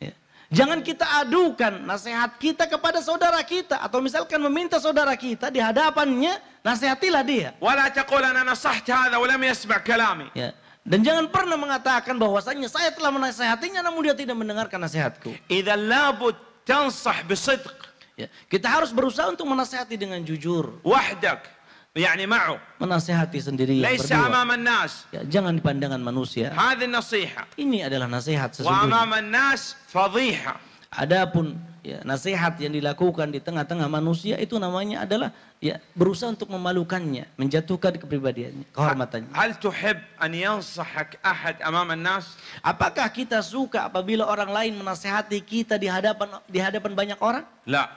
Ya. Jangan kita adukan nasihat kita kepada saudara kita atau misalkan meminta saudara kita di hadapannya nasihatilah dia. ولا تقول أنا نصحت هذا ولم يسمع كلامي. Ya. Dan jangan pernah mengatakan bahwasanya saya telah menasehatinya namun dia tidak mendengarkan nasihatku. Idza لابد تنصح بصدق ya, kita harus berusaha untuk menasehati dengan jujur wahdak يعني معه menasehati sendiri ليس amam الناس ya, jangan di pandangan manusia هذه النصيحة ini adalah nasihat sesungguhnya وأمام الناس فضيحة adapun ya, nasihat yang dilakukan di tengah-tengah manusia itu namanya adalah ya berusaha untuk memalukannya, menjatuhkan kepribadiannya, kehormatannya. Hal tuhib an yansahak ahad amam nas? Apakah kita suka apabila orang lain menasehati kita di hadapan di hadapan banyak orang? La.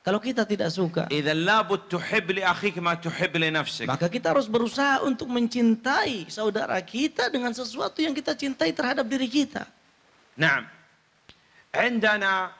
Kalau kita tidak suka, li li ma Maka kita harus berusaha untuk mencintai saudara kita dengan sesuatu yang kita cintai terhadap diri kita. Naam. Indana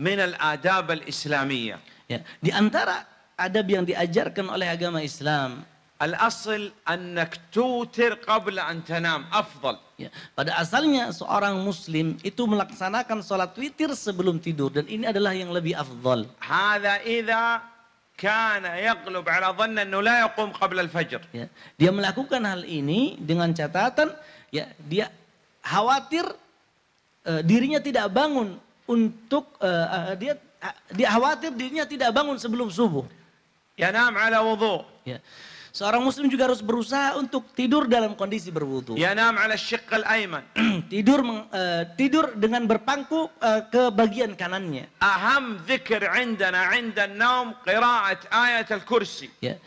min al-adab al-islamiyah. Ya, di antara adab yang diajarkan oleh agama Islam Al-asl annak tutir qabla an tanam afdal. Ya, pada asalnya seorang muslim itu melaksanakan sholat witir sebelum tidur dan ini adalah yang lebih afdal. hadza idza kana yaghlub ala dhanna annahu la yaqum qabla al-fajr. Ya, dia melakukan hal ini dengan catatan ya dia khawatir uh, dirinya tidak bangun untuk uh, dia eh, dia khawatir dirinya tidak bangun sebelum subuh. Yanam ala wudhu. Ya. Seorang muslim juga harus berusaha untuk tidur dalam kondisi berwudu. Yanam ala syiqqal aiman. [CLEARS THROAT] tidur uh, tidur dengan berpangku uh, ke bagian kanannya. Aham dzikr indana 'inda an-naum qira'at ayat al-kursi. Ya.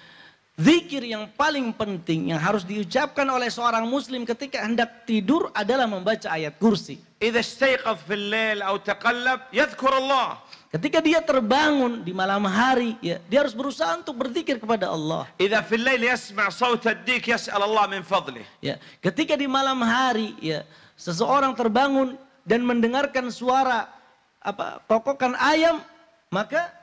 Zikir yang paling penting yang harus diucapkan oleh seorang muslim ketika hendak tidur adalah membaca ayat kursi. Ketika dia terbangun di malam hari, ya, dia harus berusaha untuk berzikir kepada Allah. Ya, ketika di malam hari, ya, seseorang terbangun dan mendengarkan suara apa kokokan ayam, maka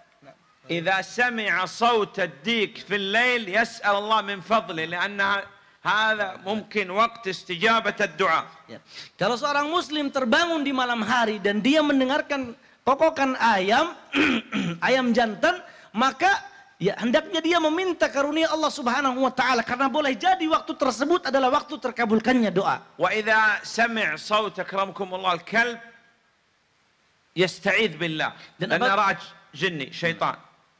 إذا سمع صوت الديك في الليل يسأل الله من فضله لأنها هذا mungkin waktu استجابة doa. Ya. Kalau seorang muslim terbangun di malam hari dan dia mendengarkan kokokan ayam, [CLEARS THROAT] ayam jantan, maka ya hendaknya dia meminta karunia Allah Subhanahu wa taala karena boleh jadi waktu tersebut adalah waktu terkabulkannya doa. Wa idza sami' saut akramakumullah al-kalb yasta'id billah. Dan raj jinni syaitan.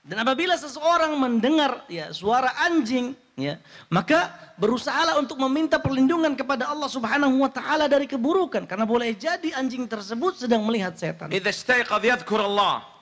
Dan apabila seseorang mendengar ya suara anjing, ya, maka berusahalah untuk meminta perlindungan kepada Allah Subhanahu wa taala dari keburukan karena boleh jadi anjing tersebut sedang melihat setan.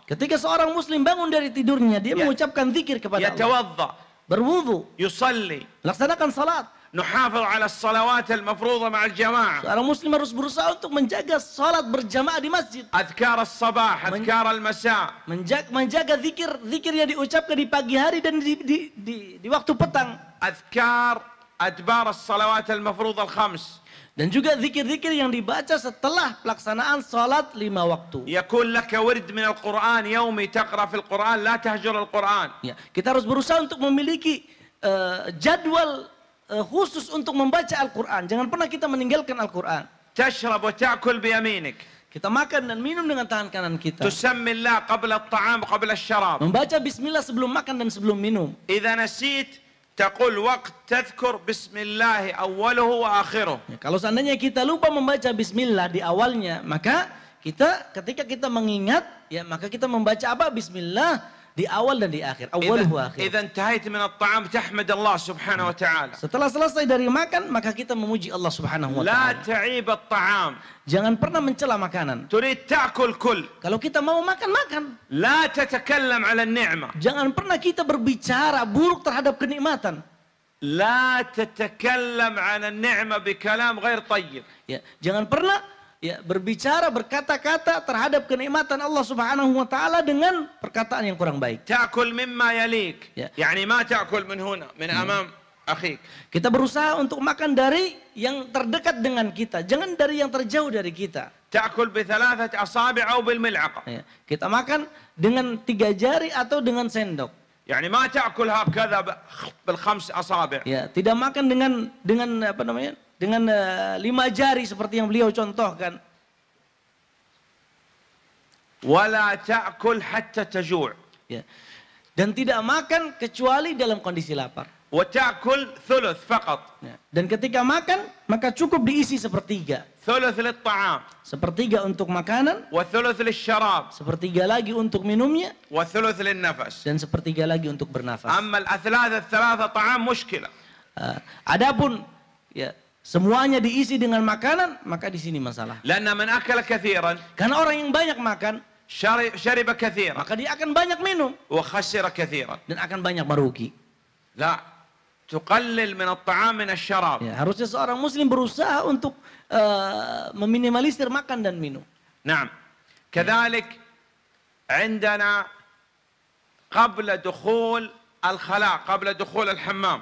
Ketika seorang muslim bangun dari tidurnya, dia ya. mengucapkan zikir kepada ya. Allah. Berwudu, yusalli, laksanakan salat nuhafal ala salawat al-mafruḍa ma'al jamaah. Seorang muslim harus berusaha untuk menjaga salat berjamaah di masjid. Azkar as-sabah, azkar al-masa. Menjaga, menjaga zikir, zikir yang diucapkan di pagi hari dan di di di, di waktu petang. Azkar adbar as-salawat al-mafruḍa al-khams. Dan juga zikir-zikir yang dibaca setelah pelaksanaan salat lima waktu. Yakun laka wird min al-Qur'an yaumi taqra fil Qur'an la tahjur al-Qur'an. Ya, kita harus berusaha untuk memiliki uh, jadwal Eh, khusus untuk membaca Al-Quran. Jangan pernah kita meninggalkan Al-Quran. تشرب وتأكل biyaminik Kita makan dan minum dengan tangan kanan kita. تسمي الله قبل الطعام قبل الشراب. Membaca bismillah sebelum makan dan sebelum minum. إذا نسيت تقول وقت تذكر بسم الله wa وآخره. Ya, kalau seandainya kita lupa membaca bismillah di awalnya, maka kita ketika kita mengingat ya maka kita membaca apa bismillah di awal dan di akhir. Awal wa akhir. min at-ta'am tahmad Allah Subhanahu wa taala. Setelah selesai dari makan maka kita memuji Allah Subhanahu wa taala. La ta'ib at-ta'am. Jangan pernah mencela makanan. Turid ta'kul kul. Kalau kita mau makan makan. La tatakallam 'ala an-ni'mah. Jangan pernah kita berbicara buruk terhadap kenikmatan. La tatakallam 'ala an-ni'mah ghair tayyib. Ya, jangan pernah ya berbicara berkata-kata terhadap kenikmatan Allah Subhanahu wa taala dengan perkataan yang kurang baik. Ta'kul mimma yalik. Ya. Yani ma ta'kul min huna min amam akhik. Kita berusaha untuk makan dari yang terdekat dengan kita, jangan dari yang terjauh dari kita. Ta'kul bi thalathat asabi' aw bil mil'aqa. Ya. Kita makan dengan tiga jari atau dengan sendok. Yani ma ta'kul hakadha bil khams asabi'. Ya, tidak makan dengan dengan apa namanya? dengan uh, lima jari seperti yang beliau contohkan. Wala ta'kul hatta tajur. Ya. Dan tidak makan kecuali dalam kondisi lapar. Wa ta'kul thuluth faqat. Ya. Dan ketika makan maka cukup diisi sepertiga. Thuluth lit-ta'am. Sepertiga untuk makanan. Wa thuluth syarab Sepertiga lagi untuk minumnya. Wa thuluth lin-nafas. Dan sepertiga lagi untuk bernafas. Amma al-athlath ath-thalatha ta'am mushkila. Uh, adapun ya semuanya diisi dengan makanan, maka di sini masalah. Karena man akala karena orang yang banyak makan, syariba kathiran, maka dia akan banyak minum, wa khasira dan akan banyak merugi. La tuqallil min at-ta'am min syarab Ya, harusnya seorang muslim berusaha untuk uh, meminimalisir makan dan minum. Naam. كذلك عندنا قبل دخول الخلاء قبل دخول الحمام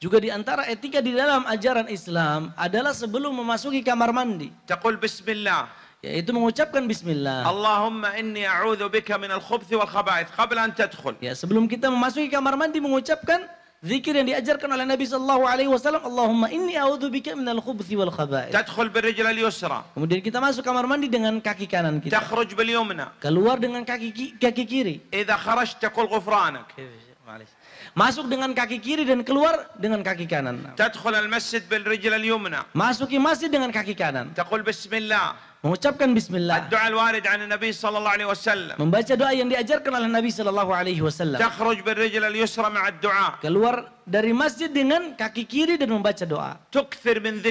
juga di antara etika di dalam ajaran Islam adalah sebelum memasuki kamar mandi. Taqul bismillah. Yaitu mengucapkan bismillah. Allahumma inni a'udzu bika min al-khubuthi wal khaba'ith qabla an tadkhul. Ya, sebelum kita memasuki kamar mandi mengucapkan zikir yang diajarkan oleh Nabi sallallahu alaihi wasallam, Allahumma inni a'udzu bika min al-khubuthi wal khaba'ith. Tadkhul birrijl al-yusra. Kemudian kita masuk kamar mandi dengan kaki kanan kita. Takhruj bil yumna. Keluar dengan kaki kaki kiri. Idza kharajta qul ghufranak. Iya, Ma'alis. Masuk dengan kaki kiri dan keluar dengan kaki kanan. Tadkhul al-masjid bil rijl al-yumna. Masuki masjid dengan kaki kanan. Taqul bismillah. Mengucapkan bismillah. Ad-du'a al-warid 'an nabi sallallahu alaihi wasallam. Membaca doa yang diajarkan oleh Nabi sallallahu alaihi wasallam. Takhruj bil rijl al-yusra ma'a ad-du'a. Keluar dari masjid dengan kaki kiri dan membaca doa. Tukthir min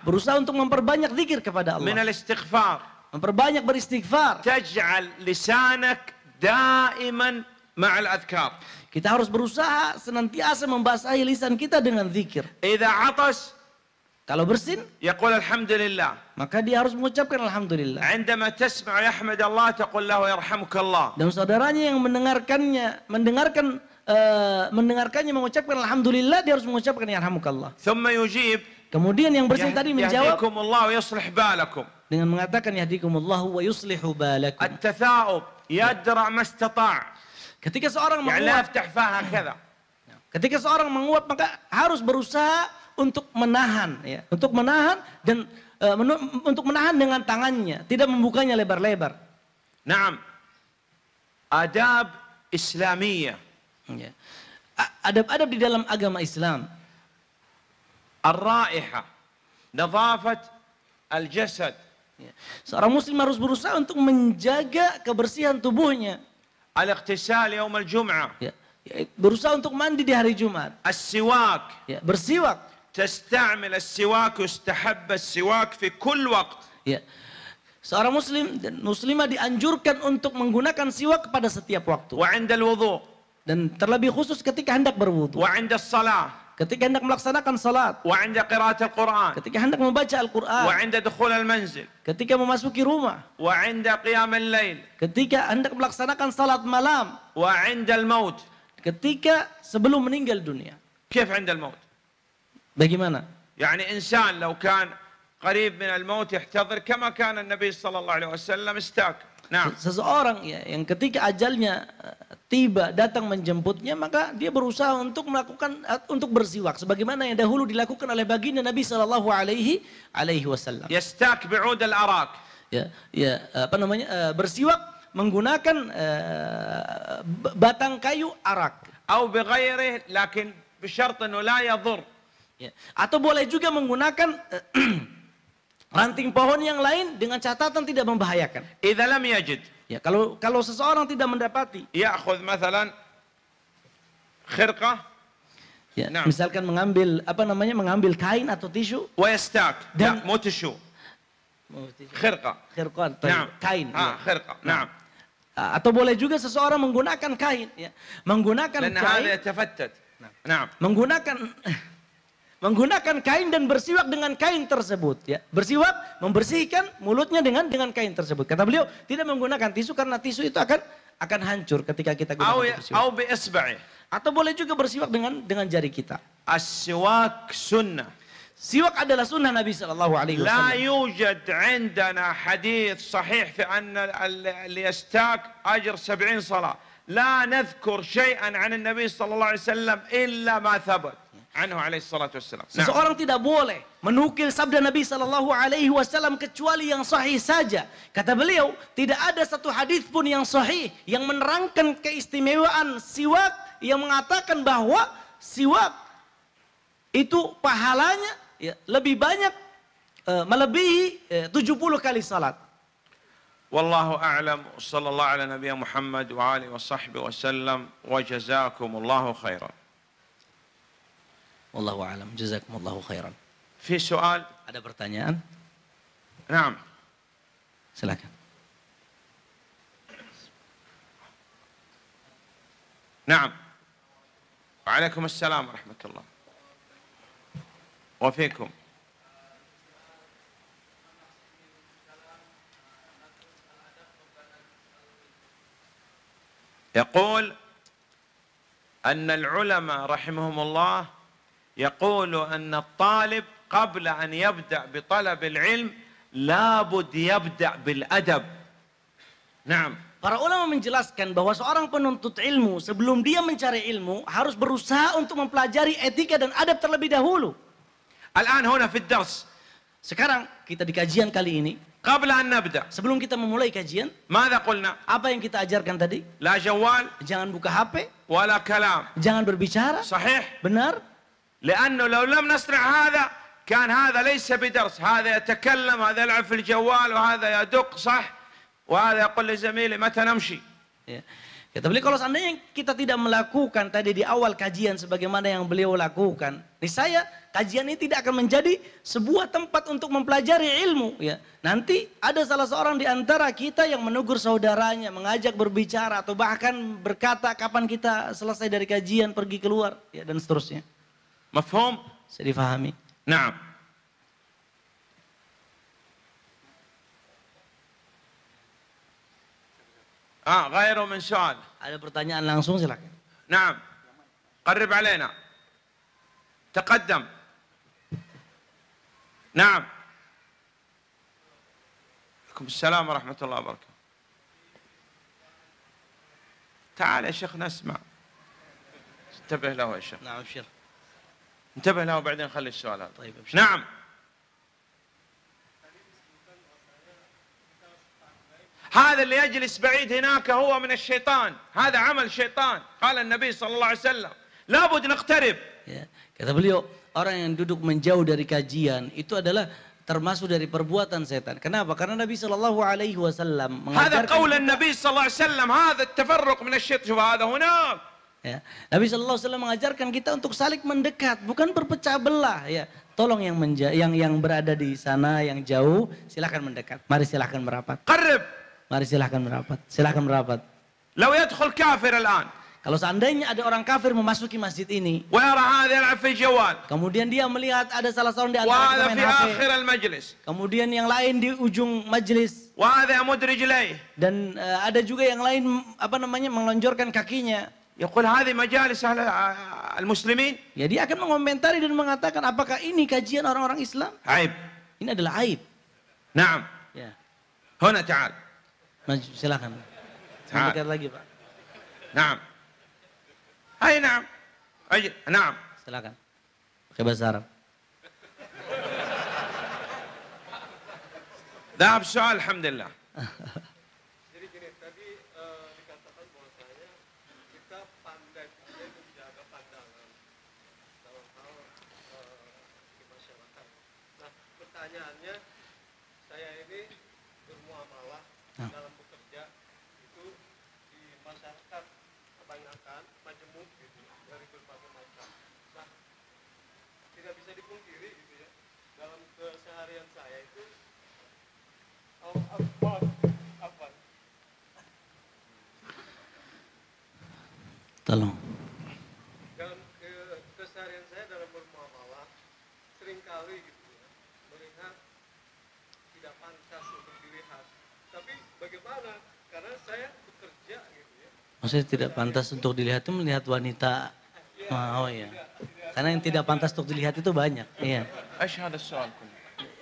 Berusaha untuk memperbanyak zikir kepada Allah. Min al-istighfar. memperbanyak beristighfar. Taj'al lisanak daiman ma'al adhkar. Kita harus berusaha senantiasa membasahi lisan kita dengan zikir. Idza atash kalau bersin, Ya, alhamdulillah. Maka dia harus mengucapkan alhamdulillah. Indama تسمع yahmad Allah taqul lahu يرحمك Dan saudaranya yang mendengarkannya, mendengarkan uh, mendengarkannya mengucapkan alhamdulillah, dia harus mengucapkan yarhamukallah. ثم yujib Kemudian yang bersin tadi menjawab الله ويصلح Dengan mengatakan yahdikumullah wa yuslihu balakum. At-tatha'ub yadra mastata'. Ketika seorang menguat, ketika seorang menguat maka harus berusaha untuk menahan, ya, untuk menahan dan e, untuk menahan dengan tangannya, tidak membukanya lebar-lebar. Naam. Adab Islamiyah. Adab-adab di dalam agama Islam. Ar-raiha, nadhafat al-jasad. Seorang muslim harus berusaha untuk menjaga kebersihan tubuhnya. Al-ightisal yaum al-jum'ah. Ya. ya. Berusaha untuk mandi di hari Jumat. As-siwak. Ya, bersiwak. Tasta'mil as-siwak yustahabba as-siwak fi kull waqt. Ya. Seorang muslim dan muslimah dianjurkan untuk menggunakan siwak pada setiap waktu. Wa 'inda al-wudu. Dan terlebih khusus ketika hendak berwudu. Wa 'inda as-salah ketika hendak melaksanakan salat وعند قراءة القرآن ketika hendak membaca Al-Qur'an وعند دخول المنزل ketika memasuki rumah وعند قيام الليل ketika hendak melaksanakan salat malam وعند الموت ketika sebelum meninggal dunia كيف عند الموت bagaimana يعني إنسان لو كان قريب من الموت يحتضر كما كان النبي صلى الله عليه وسلم استاك Nah. Seseorang ya yang ketika ajalnya eh, tiba datang menjemputnya maka dia berusaha untuk melakukan eh, untuk bersiwak sebagaimana yang dahulu dilakukan oleh baginda Nabi saw. alaihi alaihi wasallam. Yastak bi'ud al-arak. Ya, ya apa namanya? Eh, bersiwak menggunakan uh, batang kayu arak. Atau بغيره lakin بشرط انه la yadhur. Ya. Atau boleh juga menggunakan [CLEARS THROAT] Ranting pohon yang lain dengan catatan tidak membahayakan. Idalam lam yajid. Ya, kalau kalau seseorang tidak mendapati, khud masalan khirqah Ya, nah. misalkan mengambil apa namanya mengambil kain atau tisu. Westak. Ya, Dan mau tisu. Khirqa. Khirqan. Nah. Kain. Ah, ya. khirqa. Nah. Atau boleh juga seseorang menggunakan kain. Ya. Menggunakan Lana kain. Nah. Menggunakan. Nah. Menggunakan menggunakan kain dan bersiwak dengan kain tersebut ya. Bersiwak membersihkan mulutnya dengan dengan kain tersebut. Kata beliau tidak menggunakan tisu karena tisu itu akan akan hancur ketika kita gunakan ya, bersiwak. Atau boleh juga bersiwak dengan dengan jari kita. Aswak sunnah. Siwak adalah sunnah Nabi Shallallahu Alaihi Wasallam. la yujad عندنا حديث صحيح في أن اللي يستاك أجر سبعين صلاة. لا نذكر شيئا عن النبي صلى الله عليه وسلم إلا ما ثبت anhu alaihi salatu nah. Seseorang nah. tidak boleh menukil sabda Nabi sallallahu alaihi wasallam kecuali yang sahih saja. Kata beliau, tidak ada satu hadis pun yang sahih yang menerangkan keistimewaan siwak yang mengatakan bahwa siwak itu pahalanya ya, lebih banyak uh, melebihi e, uh, 70 kali salat. والله أعلم صلى الله على نبينا محمد وآله وصحبه وسلم وجزاكم الله خيرا والله اعلم جزاكم الله خيرا في سؤال ada برتانيا نعم silakan نعم وعليكم السلام ورحمه الله وفيكم يقول ان العلماء رحمهم الله يقول أن الطالب قبل أن يبدأ بطلب العلم لابد يبدأ بالأدب نعم Para ulama menjelaskan bahwa seorang penuntut ilmu sebelum dia mencari ilmu harus berusaha untuk mempelajari etika dan adab terlebih dahulu. Al-an huna fi dars. Sekarang kita di kajian kali ini Qabla an nabda. Sebelum kita memulai kajian, madza qulna? Apa yang kita ajarkan tadi? La jawal. Jangan buka HP. Wala kalam. Jangan berbicara. Sahih. Benar. لأنه لو لم نصنع هذا كان هذا ليس بدرس هذا يتكلم هذا يلعب في الجوال وهذا يدق صح وهذا يقول لزميلي متى نمشي Ya, ya tapi kalau seandainya kita tidak melakukan tadi di awal kajian sebagaimana yang beliau lakukan, di saya kajian ini tidak akan menjadi sebuah tempat untuk mempelajari ilmu. Ya, nanti ada salah seorang di antara kita yang menegur saudaranya, mengajak berbicara atau bahkan berkata kapan kita selesai dari kajian pergi keluar, ya dan seterusnya. مفهوم؟ سري فهمي نعم آه غيره من على Ada pertanyaan langsung silakan. نعم. قرب علينا. تقدم. نعم. عليكم السلام ورحمة الله وبركاته. تعال يا شيخ نسمع. انتبه له يا شيخ. نعم ابشر. انتبه لها وبعدين خلي السؤال هذا طيب أبشر. نعم هذا اللي يجلس بعيد هناك هو من الشيطان هذا عمل شيطان قال النبي صلى الله عليه وسلم لابد نقترب kata beliau orang yang duduk menjauh dari kajian itu adalah termasuk dari perbuatan setan kenapa karena Nabi Shallallahu Alaihi Wasallam mengajarkan هذا قول النبي صلى الله عليه وسلم هذا التفرق من الشيطان هذا هناك Ya. Nabi Shallallahu Alaihi Wasallam mengajarkan kita untuk saling mendekat, bukan berpecah belah. Ya, tolong yang menja yang yang berada di sana, yang jauh, silahkan mendekat. Mari silahkan merapat. Karib. Mari silahkan merapat. Silahkan merapat. Lau kafir al-an. Kalau seandainya ada orang kafir memasuki masjid ini, kemudian dia melihat ada salah seorang di antara main kemudian yang lain di ujung majlis, dan eh, ada juga yang lain apa namanya melonjorkan kakinya, يقول هذه مجالس أهل المسلمين ya dia akan mengomentari dan mengatakan apakah ini kajian orang-orang Islam aib ini adalah aib نعم ya هنا تعال silakan تعال dekat lagi Pak نعم أي نعم أجل نعم silakan pakai bahasa Arab ذهب سؤال الحمد Tolong. Dalam keseharian saya dalam bermuamalah seringkali gitu ya, melihat tidak pantas untuk dilihat. Tapi bagaimana? Karena saya bekerja gitu ya. Maksudnya tidak pantas untuk dilihat itu melihat wanita. Ya, oh, oh ya. Tidak, tidak. Karena yang tidak pantas untuk dilihat itu banyak. Iya. Asyhadu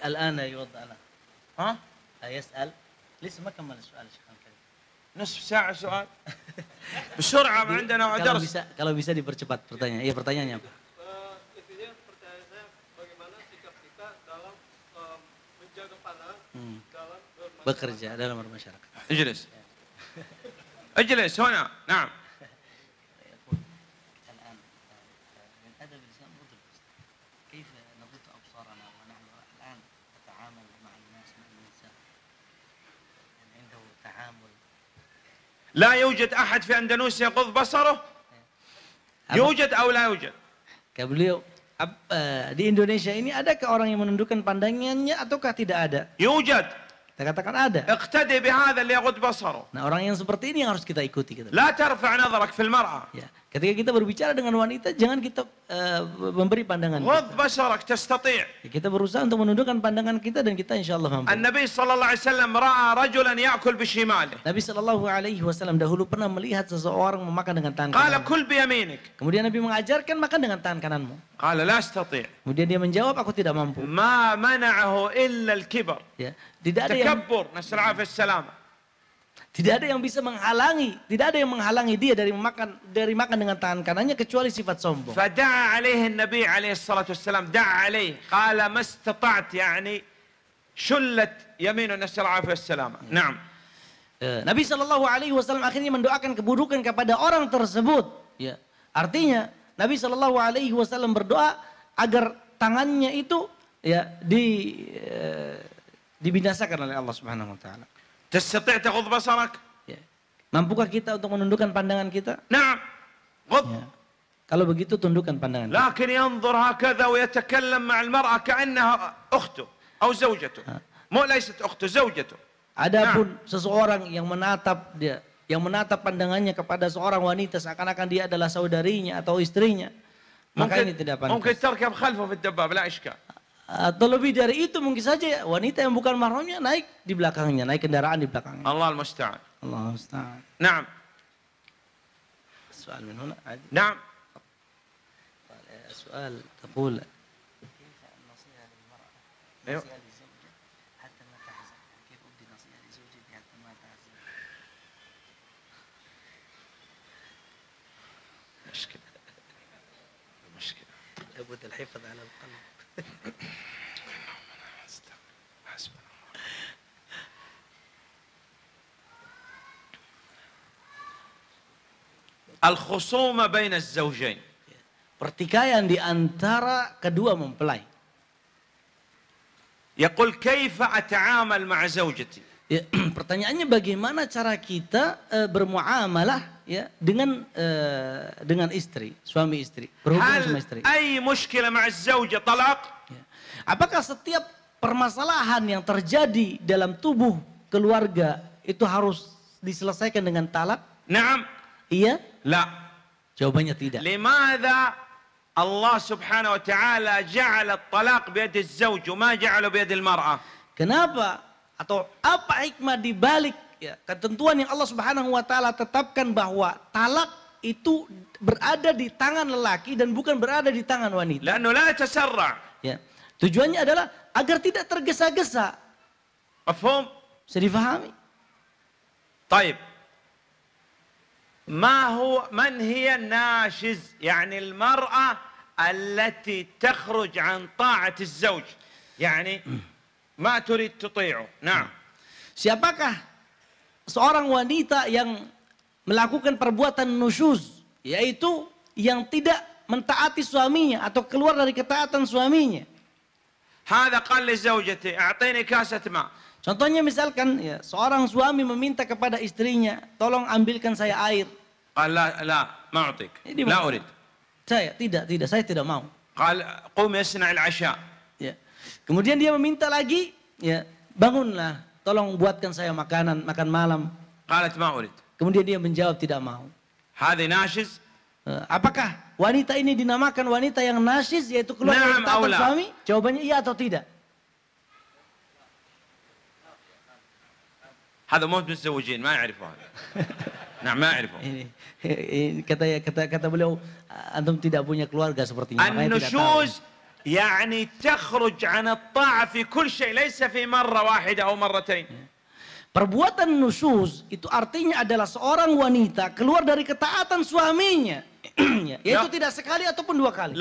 an la ilaha illallah. Hah? يسال لسه ما كمل السؤال شيخ الكريم نصف ساعة سؤال بسرعة ما kalau bisa kalau bisa dipercepat pertanyaan iya pertanyaannya apa intinya pertanyaan eh، bagaimana sikap kita dalam eh, menjaga pandangan hmm. dalam bekerja dalam bermasyarakat اجلس اجلس هنا نعم لا يوجد أحد في أندونيسيا يغض بصره يوجد أو لا يوجد Kata beliau, di Indonesia ini adakah orang yang menundukkan pandangannya ataukah tidak ada? Yujad. Kita katakan ada. Iqtadi bihadha li yaghud basara. Nah, orang yang seperti ini yang harus kita ikuti. Kita. La tarfa' nadharak fil mar'a. Ya. Ketika kita berbicara dengan wanita, jangan kita uh, memberi pandangan. Kita. Ya, kita berusaha untuk menundukkan pandangan kita dan kita insya Allah mampu. Nabi Sallallahu Alaihi Wasallam Nabi Sallallahu Alaihi Wasallam dahulu pernah melihat seseorang memakan dengan tangan Qala kul Kemudian Nabi mengajarkan makan dengan tangan kananmu. Qala la Kemudian dia menjawab, aku tidak mampu. Ma illa al-kibar. Ya. Tidak ada yang... Takabbur, nasra'a salama tidak ada yang bisa menghalangi, tidak ada yang menghalangi dia dari makan dari makan dengan tangan kanannya kecuali sifat sombong. Fada'a alaihi Nabi alaihi salatu wassalam, da'a alaihi, qala mastata'at yani shullat yaminu nasal afi wassalam. Naam. Eh, Nabi Shallallahu alaihi wasallam akhirnya mendoakan keburukan kepada orang tersebut, ya. Artinya Nabi Shallallahu alaihi wasallam berdoa agar tangannya itu ya di eh, dibinasakan oleh Allah Subhanahu wa taala. تستطيع تغض بصرك Mampukah kita untuk menundukkan pandangan kita? Nah, ya. Kalau begitu tundukkan pandangan. Lakin yanzur nah. seseorang yang menatap dia, yang menatap pandangannya kepada seorang wanita seakan-akan dia adalah saudarinya atau istrinya, maka ini tidak pantas. Mungkin atau lebih dari itu mungkin saja wanita yang bukan mahramnya naik di belakangnya, naik kendaraan di belakangnya. Allah mustaan Allah mustaan Naam. Soal min huna. Naam. Soal تقول أيوه. مشكلة لابد الحفظ على القلب Al-khusuma baina zaujain. Pertikaian di antara kedua mempelai. Yaqul kaifa ata'amal ma'a zaujati? Ya, [CLEARS THROAT] pertanyaannya bagaimana cara kita e, bermuamalah ya dengan uh, dengan istri, suami istri, berhubungan Hal sama istri. Ay mushkila ma'az-zawja Ya. Apakah setiap permasalahan yang terjadi dalam tubuh keluarga itu harus diselesaikan dengan talak? Naam. Iya? La. Jawabannya tidak. Limadha Allah Subhanahu wa taala ja'ala talak biadil zawju ma ja'ala biadil marah Kenapa atau apa hikmah di balik ya, ketentuan yang Allah Subhanahu wa taala tetapkan bahwa talak itu berada di tangan lelaki dan bukan berada di tangan wanita. la tasarra. Ya. Tujuannya adalah agar tidak tergesa-gesa. Mafhum? Bisa difahami? Taib. man hiya nashiz, هي al-mar'a allati takhruj an عن az-zawj. يعني ma turid tuti'u. Nah, siapakah seorang wanita yang melakukan perbuatan nusyuz, yaitu yang tidak mentaati suaminya atau keluar dari ketaatan suaminya. Contohnya misalkan ya, seorang suami meminta kepada istrinya, "Tolong ambilkan saya air." Saya tidak, tidak, saya tidak mau. Ya. Kemudian dia meminta lagi, ya, "Bangunlah, tolong buatkan saya makanan, makan malam. Kemudian dia menjawab tidak mau. Eh, apakah wanita ini dinamakan wanita yang nasis yaitu keluar dari suami? Jawabannya iya atau tidak? هذا موت متزوجين ما يعرفون نعم ما يعرفون kata kata kata beliau Anda tidak punya keluarga sepertinya النشوز يعني تخرج عن الطاعة في كل شيء ليس في مرة واحدة أو مرتين ya. Perbuatan nusuz itu artinya adalah seorang wanita keluar dari ketaatan suaminya. [CLEARS THROAT] Ya, yaitu ya. tidak sekali ataupun dua kali.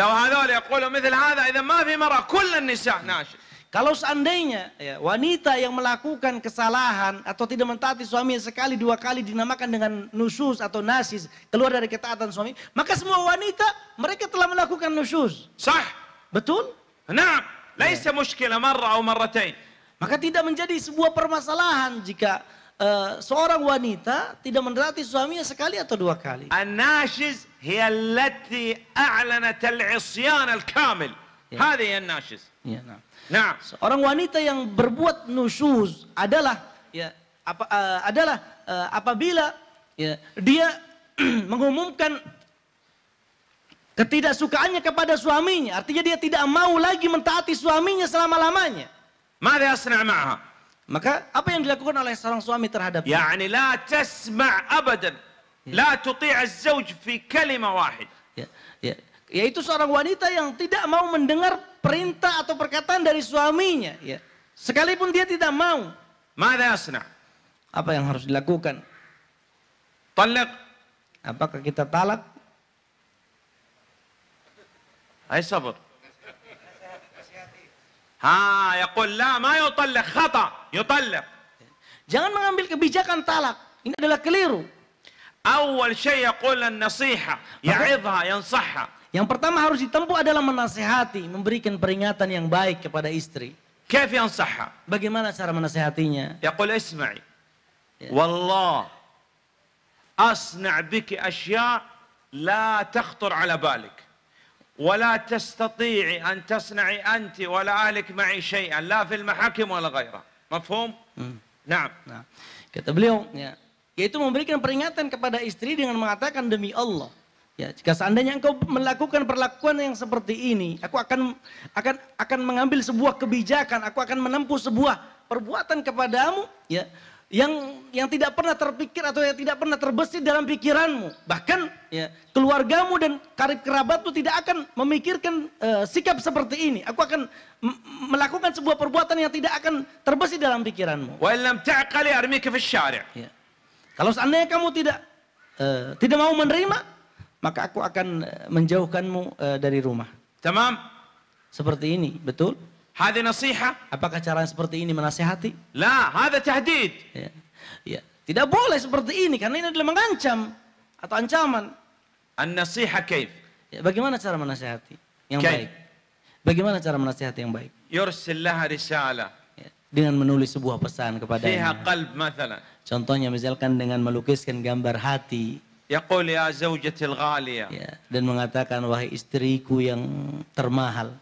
Kalau seandainya ya, wanita yang melakukan kesalahan atau tidak mentaati suami sekali dua kali dinamakan dengan nusus atau nasis keluar dari ketaatan suami, maka semua wanita mereka telah melakukan nusus. Sah. Betul? Nah, laisa muskila marra atau marratain. Maka tidak menjadi sebuah permasalahan jika eh, seorang wanita tidak mendekati suaminya sekali atau dua kali. An-nashiz hiya allati a'lanat al-isyan al-kamil. Hadhihi nah. nah. Seorang wanita yang berbuat nusyuz adalah ya, apa eh, adalah eh, apabila ya, dia [CLEARS THROAT] mengumumkan Ketidaksukaannya kepada suaminya, artinya dia tidak mau lagi mentaati suaminya selama-lamanya. Maka apa yang dilakukan oleh seorang suami terhadap Yani la tasma' abadan. Ya. fi ya, ya. Yaitu seorang wanita yang tidak mau mendengar perintah atau perkataan dari suaminya, ya. Sekalipun dia tidak mau. Apa yang harus dilakukan? Talak. Apakah kita talak? هاي صبر ها يقول لا ما يطلق خطأ يطلق jangan mengambil kebijakan talak ini adalah keliru awal شيء يقول an يعظها ينصحها yang pertama harus ditempuh adalah menasehati memberikan peringatan yang baik kepada istri كيف ينصحها bagaimana cara menasehatinya يقول اسمعي ya. والله Wallah, بك أشياء لا تخطر على بالك ولا تستطيعي أن تصنعي أنت ولا أهلك معي شيئا لا في المحاكم ولا غيره مفهوم؟ نعم Kata beliau, ya, yaitu memberikan peringatan kepada istri dengan mengatakan demi Allah, ya, jika seandainya engkau melakukan perlakuan yang seperti ini, aku akan akan akan mengambil sebuah kebijakan, aku akan menempuh sebuah perbuatan kepadamu, ya, yang yang tidak pernah terpikir atau yang tidak pernah terbesit dalam pikiranmu. Bahkan ya, keluargamu dan karib kerabatmu tidak akan memikirkan uh, sikap seperti ini. Aku akan melakukan sebuah perbuatan yang tidak akan terbesit dalam pikiranmu. Ya. Kalau seandainya kamu tidak uh, tidak mau menerima, maka aku akan eh, menjauhkanmu uh, dari rumah. Tamam. Seperti ini, betul? Hadi nasiha. Apakah cara yang seperti ini menasehati? La, hadi tahdid. Ya. ya. Tidak boleh seperti ini karena ini adalah mengancam atau ancaman. An-nasiha kaif? Ya, bagaimana cara menasehati yang kaif? baik? Bagaimana cara menasehati yang baik? Yursillaha risalah. Ya. Dengan menulis sebuah pesan kepada Fiha qalb Contohnya misalkan dengan melukiskan gambar hati. Yaqul ya zawjatil ghaliyah. dan mengatakan wahai istriku yang termahal.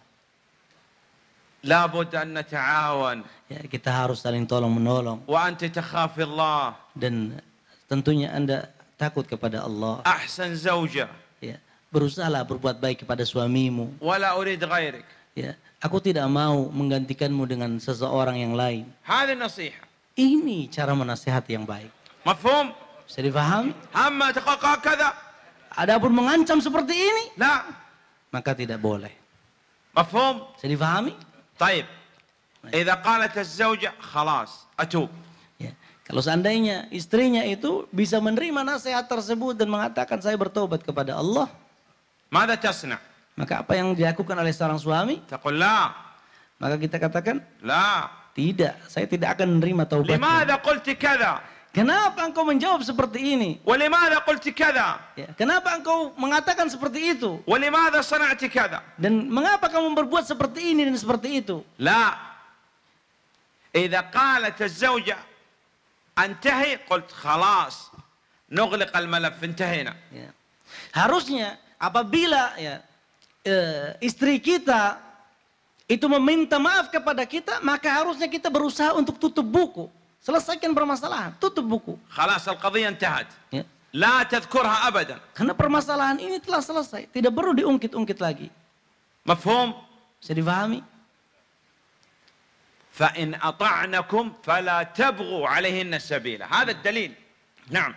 Labud an nata'awan. Ya, kita harus saling tolong menolong. Wa anta takhafi Allah. Dan tentunya Anda takut kepada Allah. Ahsan zauja. Ya, berusahalah berbuat baik kepada suamimu. Walla urid ghairik. Ya, aku tidak mau menggantikanmu dengan seseorang yang lain. Hadha nasiha. Ini cara menasihati yang baik. Mafhum? Bisa difaham? Amma taqaqa kada. Adapun mengancam seperti ini, nah, maka tidak boleh. Mafhum? Bisa difahami? Taib. Idza qalat az-zawja khalas atub. Ya. Kalau seandainya istrinya itu bisa menerima nasihat tersebut dan mengatakan saya bertobat kepada Allah, Mada tasna? Maka apa yang dilakukan oleh seorang suami? Taqul la. Maka kita katakan la. Tidak, saya tidak akan menerima taubatnya. Limada qulti kada? Kenapa engkau menjawab seperti ini? ولماذا قلت كذا? Ya, kenapa engkau mengatakan seperti itu? ولماذا صنعت kada? Dan mengapa kamu berbuat seperti ini dan seperti itu? لا. إذا قالت الزوجة انتهي قلت خلاص نغلق الملف انتهينا. Ya. Harusnya apabila ya e, istri kita itu meminta maaf kepada kita, maka harusnya kita berusaha untuk tutup buku. Selesaikan permasalahan, tutup buku. Khalas al-qadhiyah intahat. Ya. La tadhkurha abadan. Karena permasalahan ini telah selesai, tidak perlu diungkit-ungkit lagi. Mafhum? Bisa difahami? Fa فإن أطعنكم فلا تبغوا عليهن السبيل هذا dalil. Naam.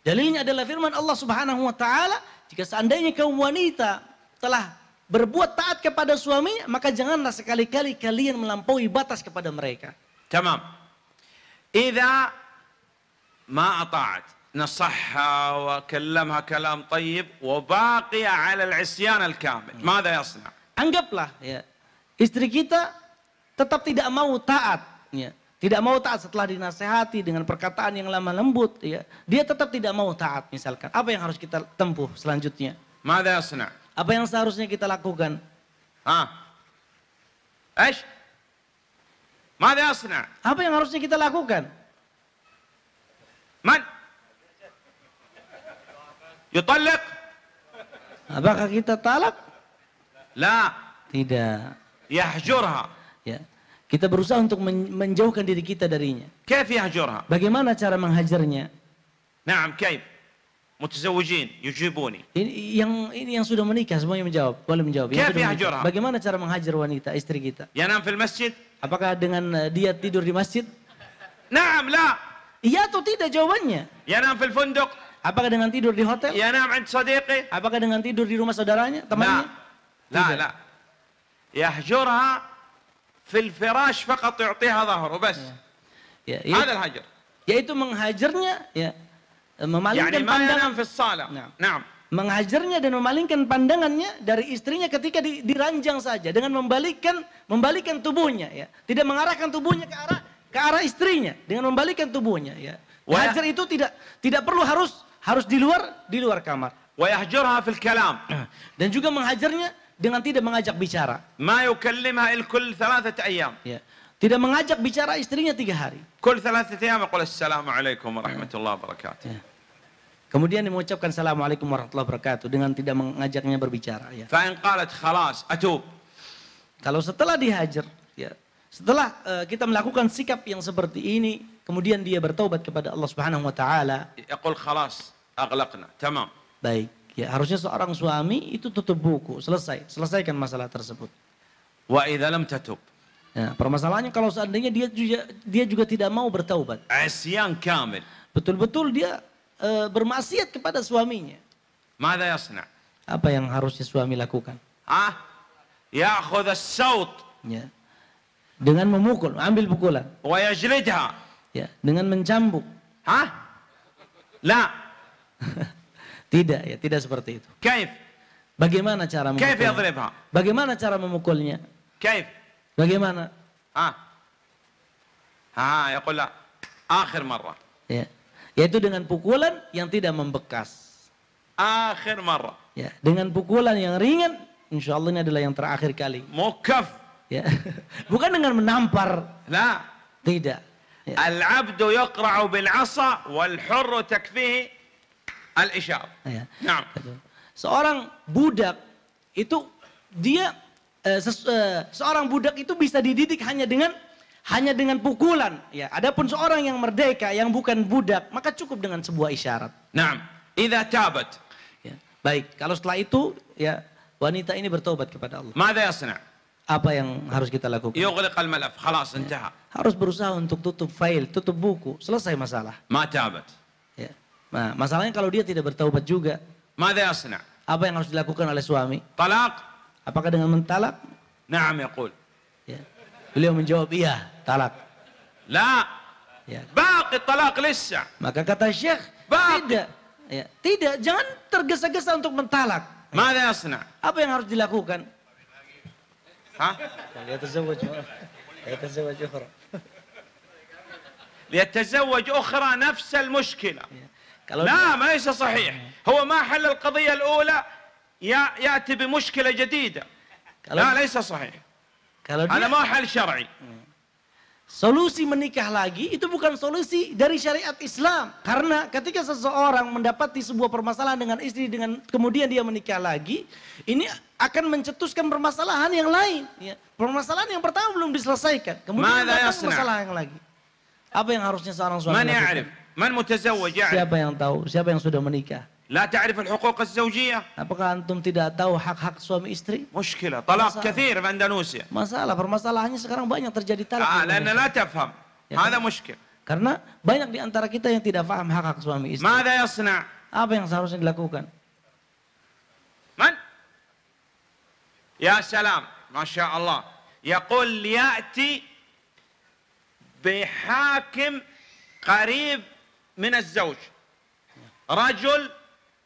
Dalilnya adalah firman Allah Subhanahu wa taala, jika seandainya kaum wanita telah berbuat taat kepada suaminya, maka janganlah sekali-kali kalian melampaui batas kepada mereka. Tamam. إذا ما أطاعت نصحها وكلمها كلام طيب وباقي على العصيان الكامل ماذا يصنع anggaplah ya istri kita tetap tidak mau taat ya tidak mau taat setelah dinasehati dengan perkataan yang lama lembut ya dia tetap tidak mau taat misalkan apa yang harus kita tempuh selanjutnya ماذا يصنع apa yang seharusnya kita lakukan ah ايش apa yang harusnya kita lakukan? Man? Yutallak? Apakah kita talak? La. Tidak. Yahjurha. Ya. Kita berusaha untuk menjauhkan diri kita darinya. Kaif yahjurha? Bagaimana cara menghajarnya? Naam, kaif? Mutazawwijin yujibuni. Ini yang ini yang sudah menikah semuanya menjawab, boleh menjawab. Kaif yahjurha? Bagaimana cara menghajar wanita istri kita? Ya naam fil masjid? Apakah dengan eh, dia tidur di masjid? Naam, la. Iya atau tidak jawabannya? Ya naam fil funduk. Apakah dengan tidur di hotel? Ya naam ant sadiqi. Apakah dengan tidur di rumah saudaranya, temannya? La, la, la. Yahjurha fil firash faqat yu'tiha dhahru bas. Ya, ya. ya. Hada hajar Yaitu menghajarnya ya eh, memalingkan yani pandangan. Ya naam fil salam. Naam. Naam menghajarnya dan memalingkan pandangannya dari istrinya ketika di, diranjang saja dengan membalikkan membalikkan tubuhnya ya tidak mengarahkan tubuhnya ke arah ke arah istrinya dengan membalikkan tubuhnya ya wajar itu tidak tidak perlu harus harus di luar di luar kamar wayahjurha fil kalam [CLEARS THROAT] dan juga menghajarnya dengan tidak mengajak bicara yukallimha il الكل thalathat أيام ya. tidak mengajak bicara istrinya tiga hari kull thalathat أيام يقول السلام عليكم ورحمة الله ya. Kemudian mengucapkan Assalamualaikum warahmatullahi wabarakatuh dengan tidak mengajaknya berbicara. Ya. qalat khalas atub. Kalau setelah dihajar, ya, setelah uh, kita melakukan sikap yang seperti ini, kemudian dia bertaubat kepada Allah Subhanahu wa taala. Yaqul khalas, aghlaqna. Tamam. Baik. Ya, harusnya seorang suami itu tutup buku, selesai, selesaikan masalah tersebut. Wa idza lam Ya, permasalahannya kalau seandainya dia juga dia juga tidak mau bertaubat. Asyan kamil. Betul-betul dia e, bermaksiat kepada suaminya. Mada Yasna. Apa yang harusnya suami lakukan? Ah, ya saut. Ya. Dengan memukul, ambil pukulan. ويجلدها. Ya, dengan mencambuk. Ah, La. [LAUGHS] tidak ya, tidak seperti itu. Kaif? Bagaimana cara memukulnya? Kaif Bagaimana cara memukulnya? Kaif? Bagaimana? Ah. Ah, ya لا. Akhir marrah. Ya. Yaitu dengan pukulan yang tidak membekas. Akhir marah. Ya, dengan pukulan yang ringan, insya Allah ini adalah yang terakhir kali. mokaf Ya. [LAUGHS] Bukan dengan menampar. Nah. Tidak. Ya. Al-abdu yaqra'u bil-asa wal-hurru takfihi al-ishar. Ya. Nah. Seorang budak itu dia eh, ses, eh, seorang budak itu bisa dididik hanya dengan hanya dengan pukulan. Ya, adapun seorang yang merdeka yang bukan budak, maka cukup dengan sebuah isyarat. Naam, idza tabat. Ya, baik, kalau setelah itu ya wanita ini bertobat kepada Allah. Mada yasna? Apa yang harus kita lakukan? Yughlaq al-malaf, khalas intaha. Harus berusaha untuk tutup file, tutup buku, selesai masalah. Ma tabat. Ya. Nah, masalahnya kalau dia tidak bertobat juga. Mada yasna? Apa yang harus dilakukan oleh suami? Talak. Apakah dengan mentalak? Naam yaqul. Ya. Beliau menjawab iya. طلاق لا يا. يعني. باقي الطلاق لسه maka kata syekh tidak تيدا tidak jangan tergesa-gesa untuk mentalak ماذا يصنع apa yang harus dilakukan ها ليتزوج ليتزوج اخرى ليتزوج اخرى نفس المشكله يعني لا ما ليس صحيح هو ما حل القضيه الاولى ياتي بمشكله جديده لا ليس صحيح هذا ما حل شرعي Solusi menikah lagi itu bukan solusi dari syariat Islam. Karena ketika seseorang mendapati sebuah permasalahan dengan istri dengan kemudian dia menikah lagi, ini akan mencetuskan permasalahan yang lain. Ya. Permasalahan yang pertama belum diselesaikan, kemudian ada permasalahan yang lagi. Apa yang harusnya seorang suami Man lakukan? Man Siapa yang tahu? Siapa yang sudah menikah? لا تعرف الحقوق الزوجية؟ Apakah antum tidak tahu hak-hak suami istri? مشكلة طلاق masalah. كثير في أندونيسيا. Masalah permasalahannya sekarang banyak terjadi talak. Ah, لأن لا تفهم. Ya, هذا مشكل. Karena banyak di antara kita yang tidak paham hak-hak suami istri. ماذا يصنع؟ Apa yang seharusnya dilakukan? Man? Ya salam, masya Allah. يقول يأتي بحاكم قريب من الزوج. رجل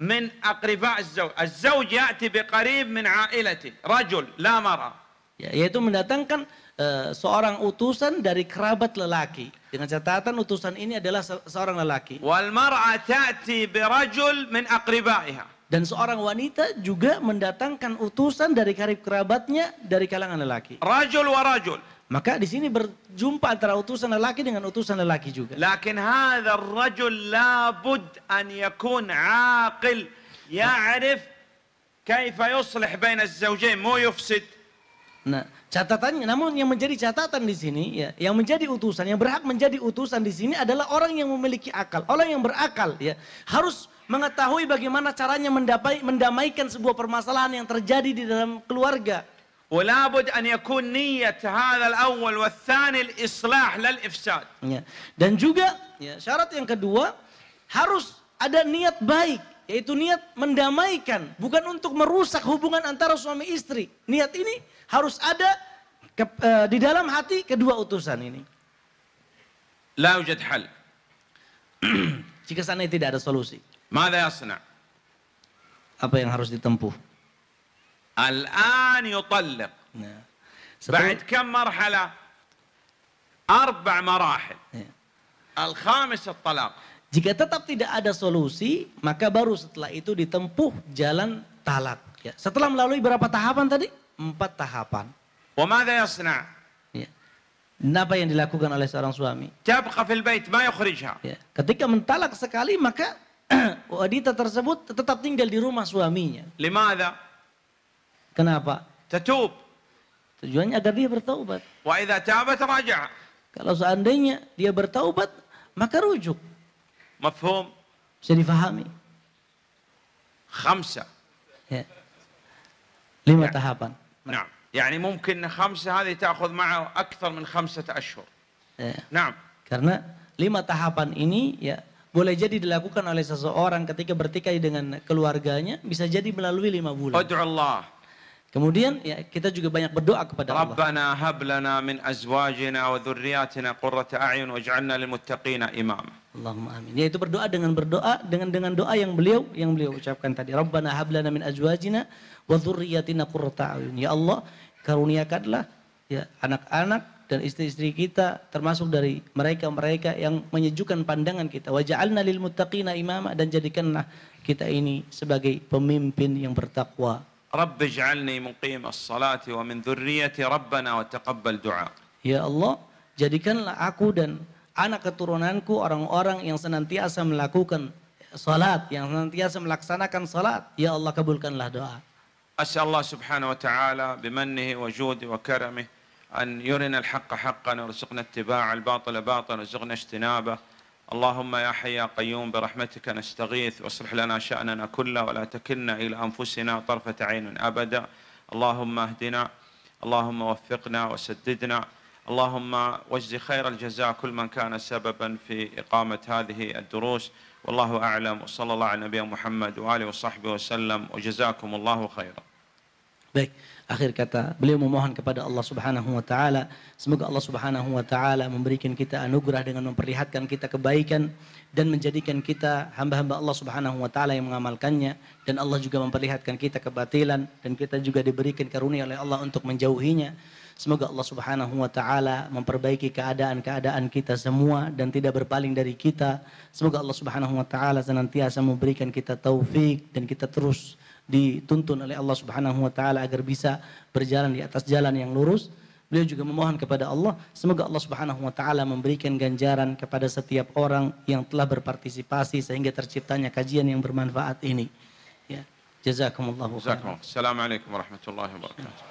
من أقرباء الزوج الزوج يأتي بقريب من عائلته رجل لا مرأة ya, yaitu mendatangkan uh, seorang utusan dari kerabat lelaki dengan catatan utusan ini adalah se seorang lelaki wal mar'a ta'ti birajul min aqriba'iha dan seorang wanita juga mendatangkan utusan dari karib kerabatnya dari kalangan lelaki rajul wa rajul maka di sini berjumpa antara utusan lelaki dengan utusan lelaki juga. Lakin hadha rajul labud an yakun aqil ya'rif kaifa yuslih bain az-zawjain mu yufsid. Nah, catatannya namun yang menjadi catatan di sini ya, yang menjadi utusan, yang berhak menjadi utusan di sini adalah orang yang memiliki akal, orang yang berakal ya. Harus mengetahui bagaimana caranya mendapai, mendamaikan sebuah permasalahan yang terjadi di dalam keluarga. ولا بد أن يكون نية هذا الأول والثاني الإصلاح للإفساد. Dan juga ya, syarat yang kedua harus ada niat baik yaitu niat mendamaikan bukan untuk merusak hubungan antara suami istri. Niat ini harus ada ke, uh, di dalam hati kedua utusan ini. لا يوجد حل Jika sana tidak ada solusi. ماذا يصنع Apa yang harus ditempuh? الآن يطلق بعد كم مرحلة أربع مراحل الخامس الطلاق Jika tetap tidak ada solusi, maka baru setelah itu ditempuh jalan talak. Ya. Setelah melalui berapa tahapan tadi? Empat tahapan. وماذا يصنع? Ya. apa yang dilakukan oleh seorang suami? تبقى fil bait, ma يخرجها. Ya. Ketika mentalak sekali, maka wanita tersebut tetap tinggal di rumah suaminya. لماذا? Kenapa? Tatub. Tujuannya agar dia bertaubat. Wa idza tabat raja. Kalau seandainya dia bertaubat, maka rujuk. Mafhum? Bisa difahami. Khamsa. Ya. Lima ya. tahapan. Nah. Mungkin ممكن خمسة هذه تأخذ معه أكثر من خمسة أشهر. نعم. Karena lima tahapan ini ya boleh jadi dilakukan oleh seseorang ketika bertikai dengan keluarganya bisa jadi melalui lima bulan. Allah Kemudian ya kita juga banyak berdoa kepada Allah. Rabbana hab lana min azwajina wa dzurriyyatina qurrata a'yun waj'alna lil muttaqina imam. Allahumma amin. Yaitu berdoa dengan berdoa dengan dengan doa yang beliau yang beliau ucapkan tadi. Rabbana hab lana min azwajina wa dzurriyyatina qurrata a'yun. Ya Allah, karuniakanlah ya anak-anak dan istri-istri kita termasuk dari mereka-mereka yang menyejukkan pandangan kita. Waj'alna lil muttaqina imama dan jadikanlah kita ini sebagai pemimpin yang bertakwa رب اجعلني مقيم الصلاة ومن ذريتي ربنا وتقبل دعاء Ya Allah, jadikanlah aku dan anak keturunanku orang-orang yang senantiasa melakukan salat, yang senantiasa melaksanakan salat. Ya Allah, kabulkanlah doa. أسأل الله سبحانه وتعالى بمنه وجوده وكرمه أن يرنا الحق حقا وارزقنا اتباعه الباطل باطلا وارزقنا اجتنابه اللهم يا حي يا قيوم برحمتك نستغيث واصلح لنا شأننا كله ولا تكلنا إلى أنفسنا طرفة عين أبدا اللهم اهدنا اللهم وفقنا وسددنا اللهم واجز خير الجزاء كل من كان سببا في إقامة هذه الدروس والله أعلم وصلى الله على نبينا محمد وآله وصحبه وسلم وجزاكم الله خيرا akhir kata beliau memohon kepada Allah Subhanahu wa taala semoga Allah Subhanahu wa taala memberikan kita anugerah dengan memperlihatkan kita kebaikan dan menjadikan kita hamba-hamba Allah Subhanahu wa taala yang mengamalkannya dan Allah juga memperlihatkan kita kebatilan dan kita juga diberikan karunia oleh Allah untuk menjauhinya Semoga Allah Subhanahu wa taala memperbaiki keadaan-keadaan kita semua dan tidak berpaling dari kita. Semoga Allah Subhanahu wa taala senantiasa memberikan kita taufik dan kita terus dituntun oleh Allah Subhanahu wa taala agar bisa berjalan di atas jalan yang lurus. Beliau juga memohon kepada Allah semoga Allah Subhanahu wa taala memberikan ganjaran kepada setiap orang yang telah berpartisipasi sehingga terciptanya kajian yang bermanfaat ini. Ya. Jazakumullahu khairan. Assalamualaikum warahmatullahi wabarakatuh.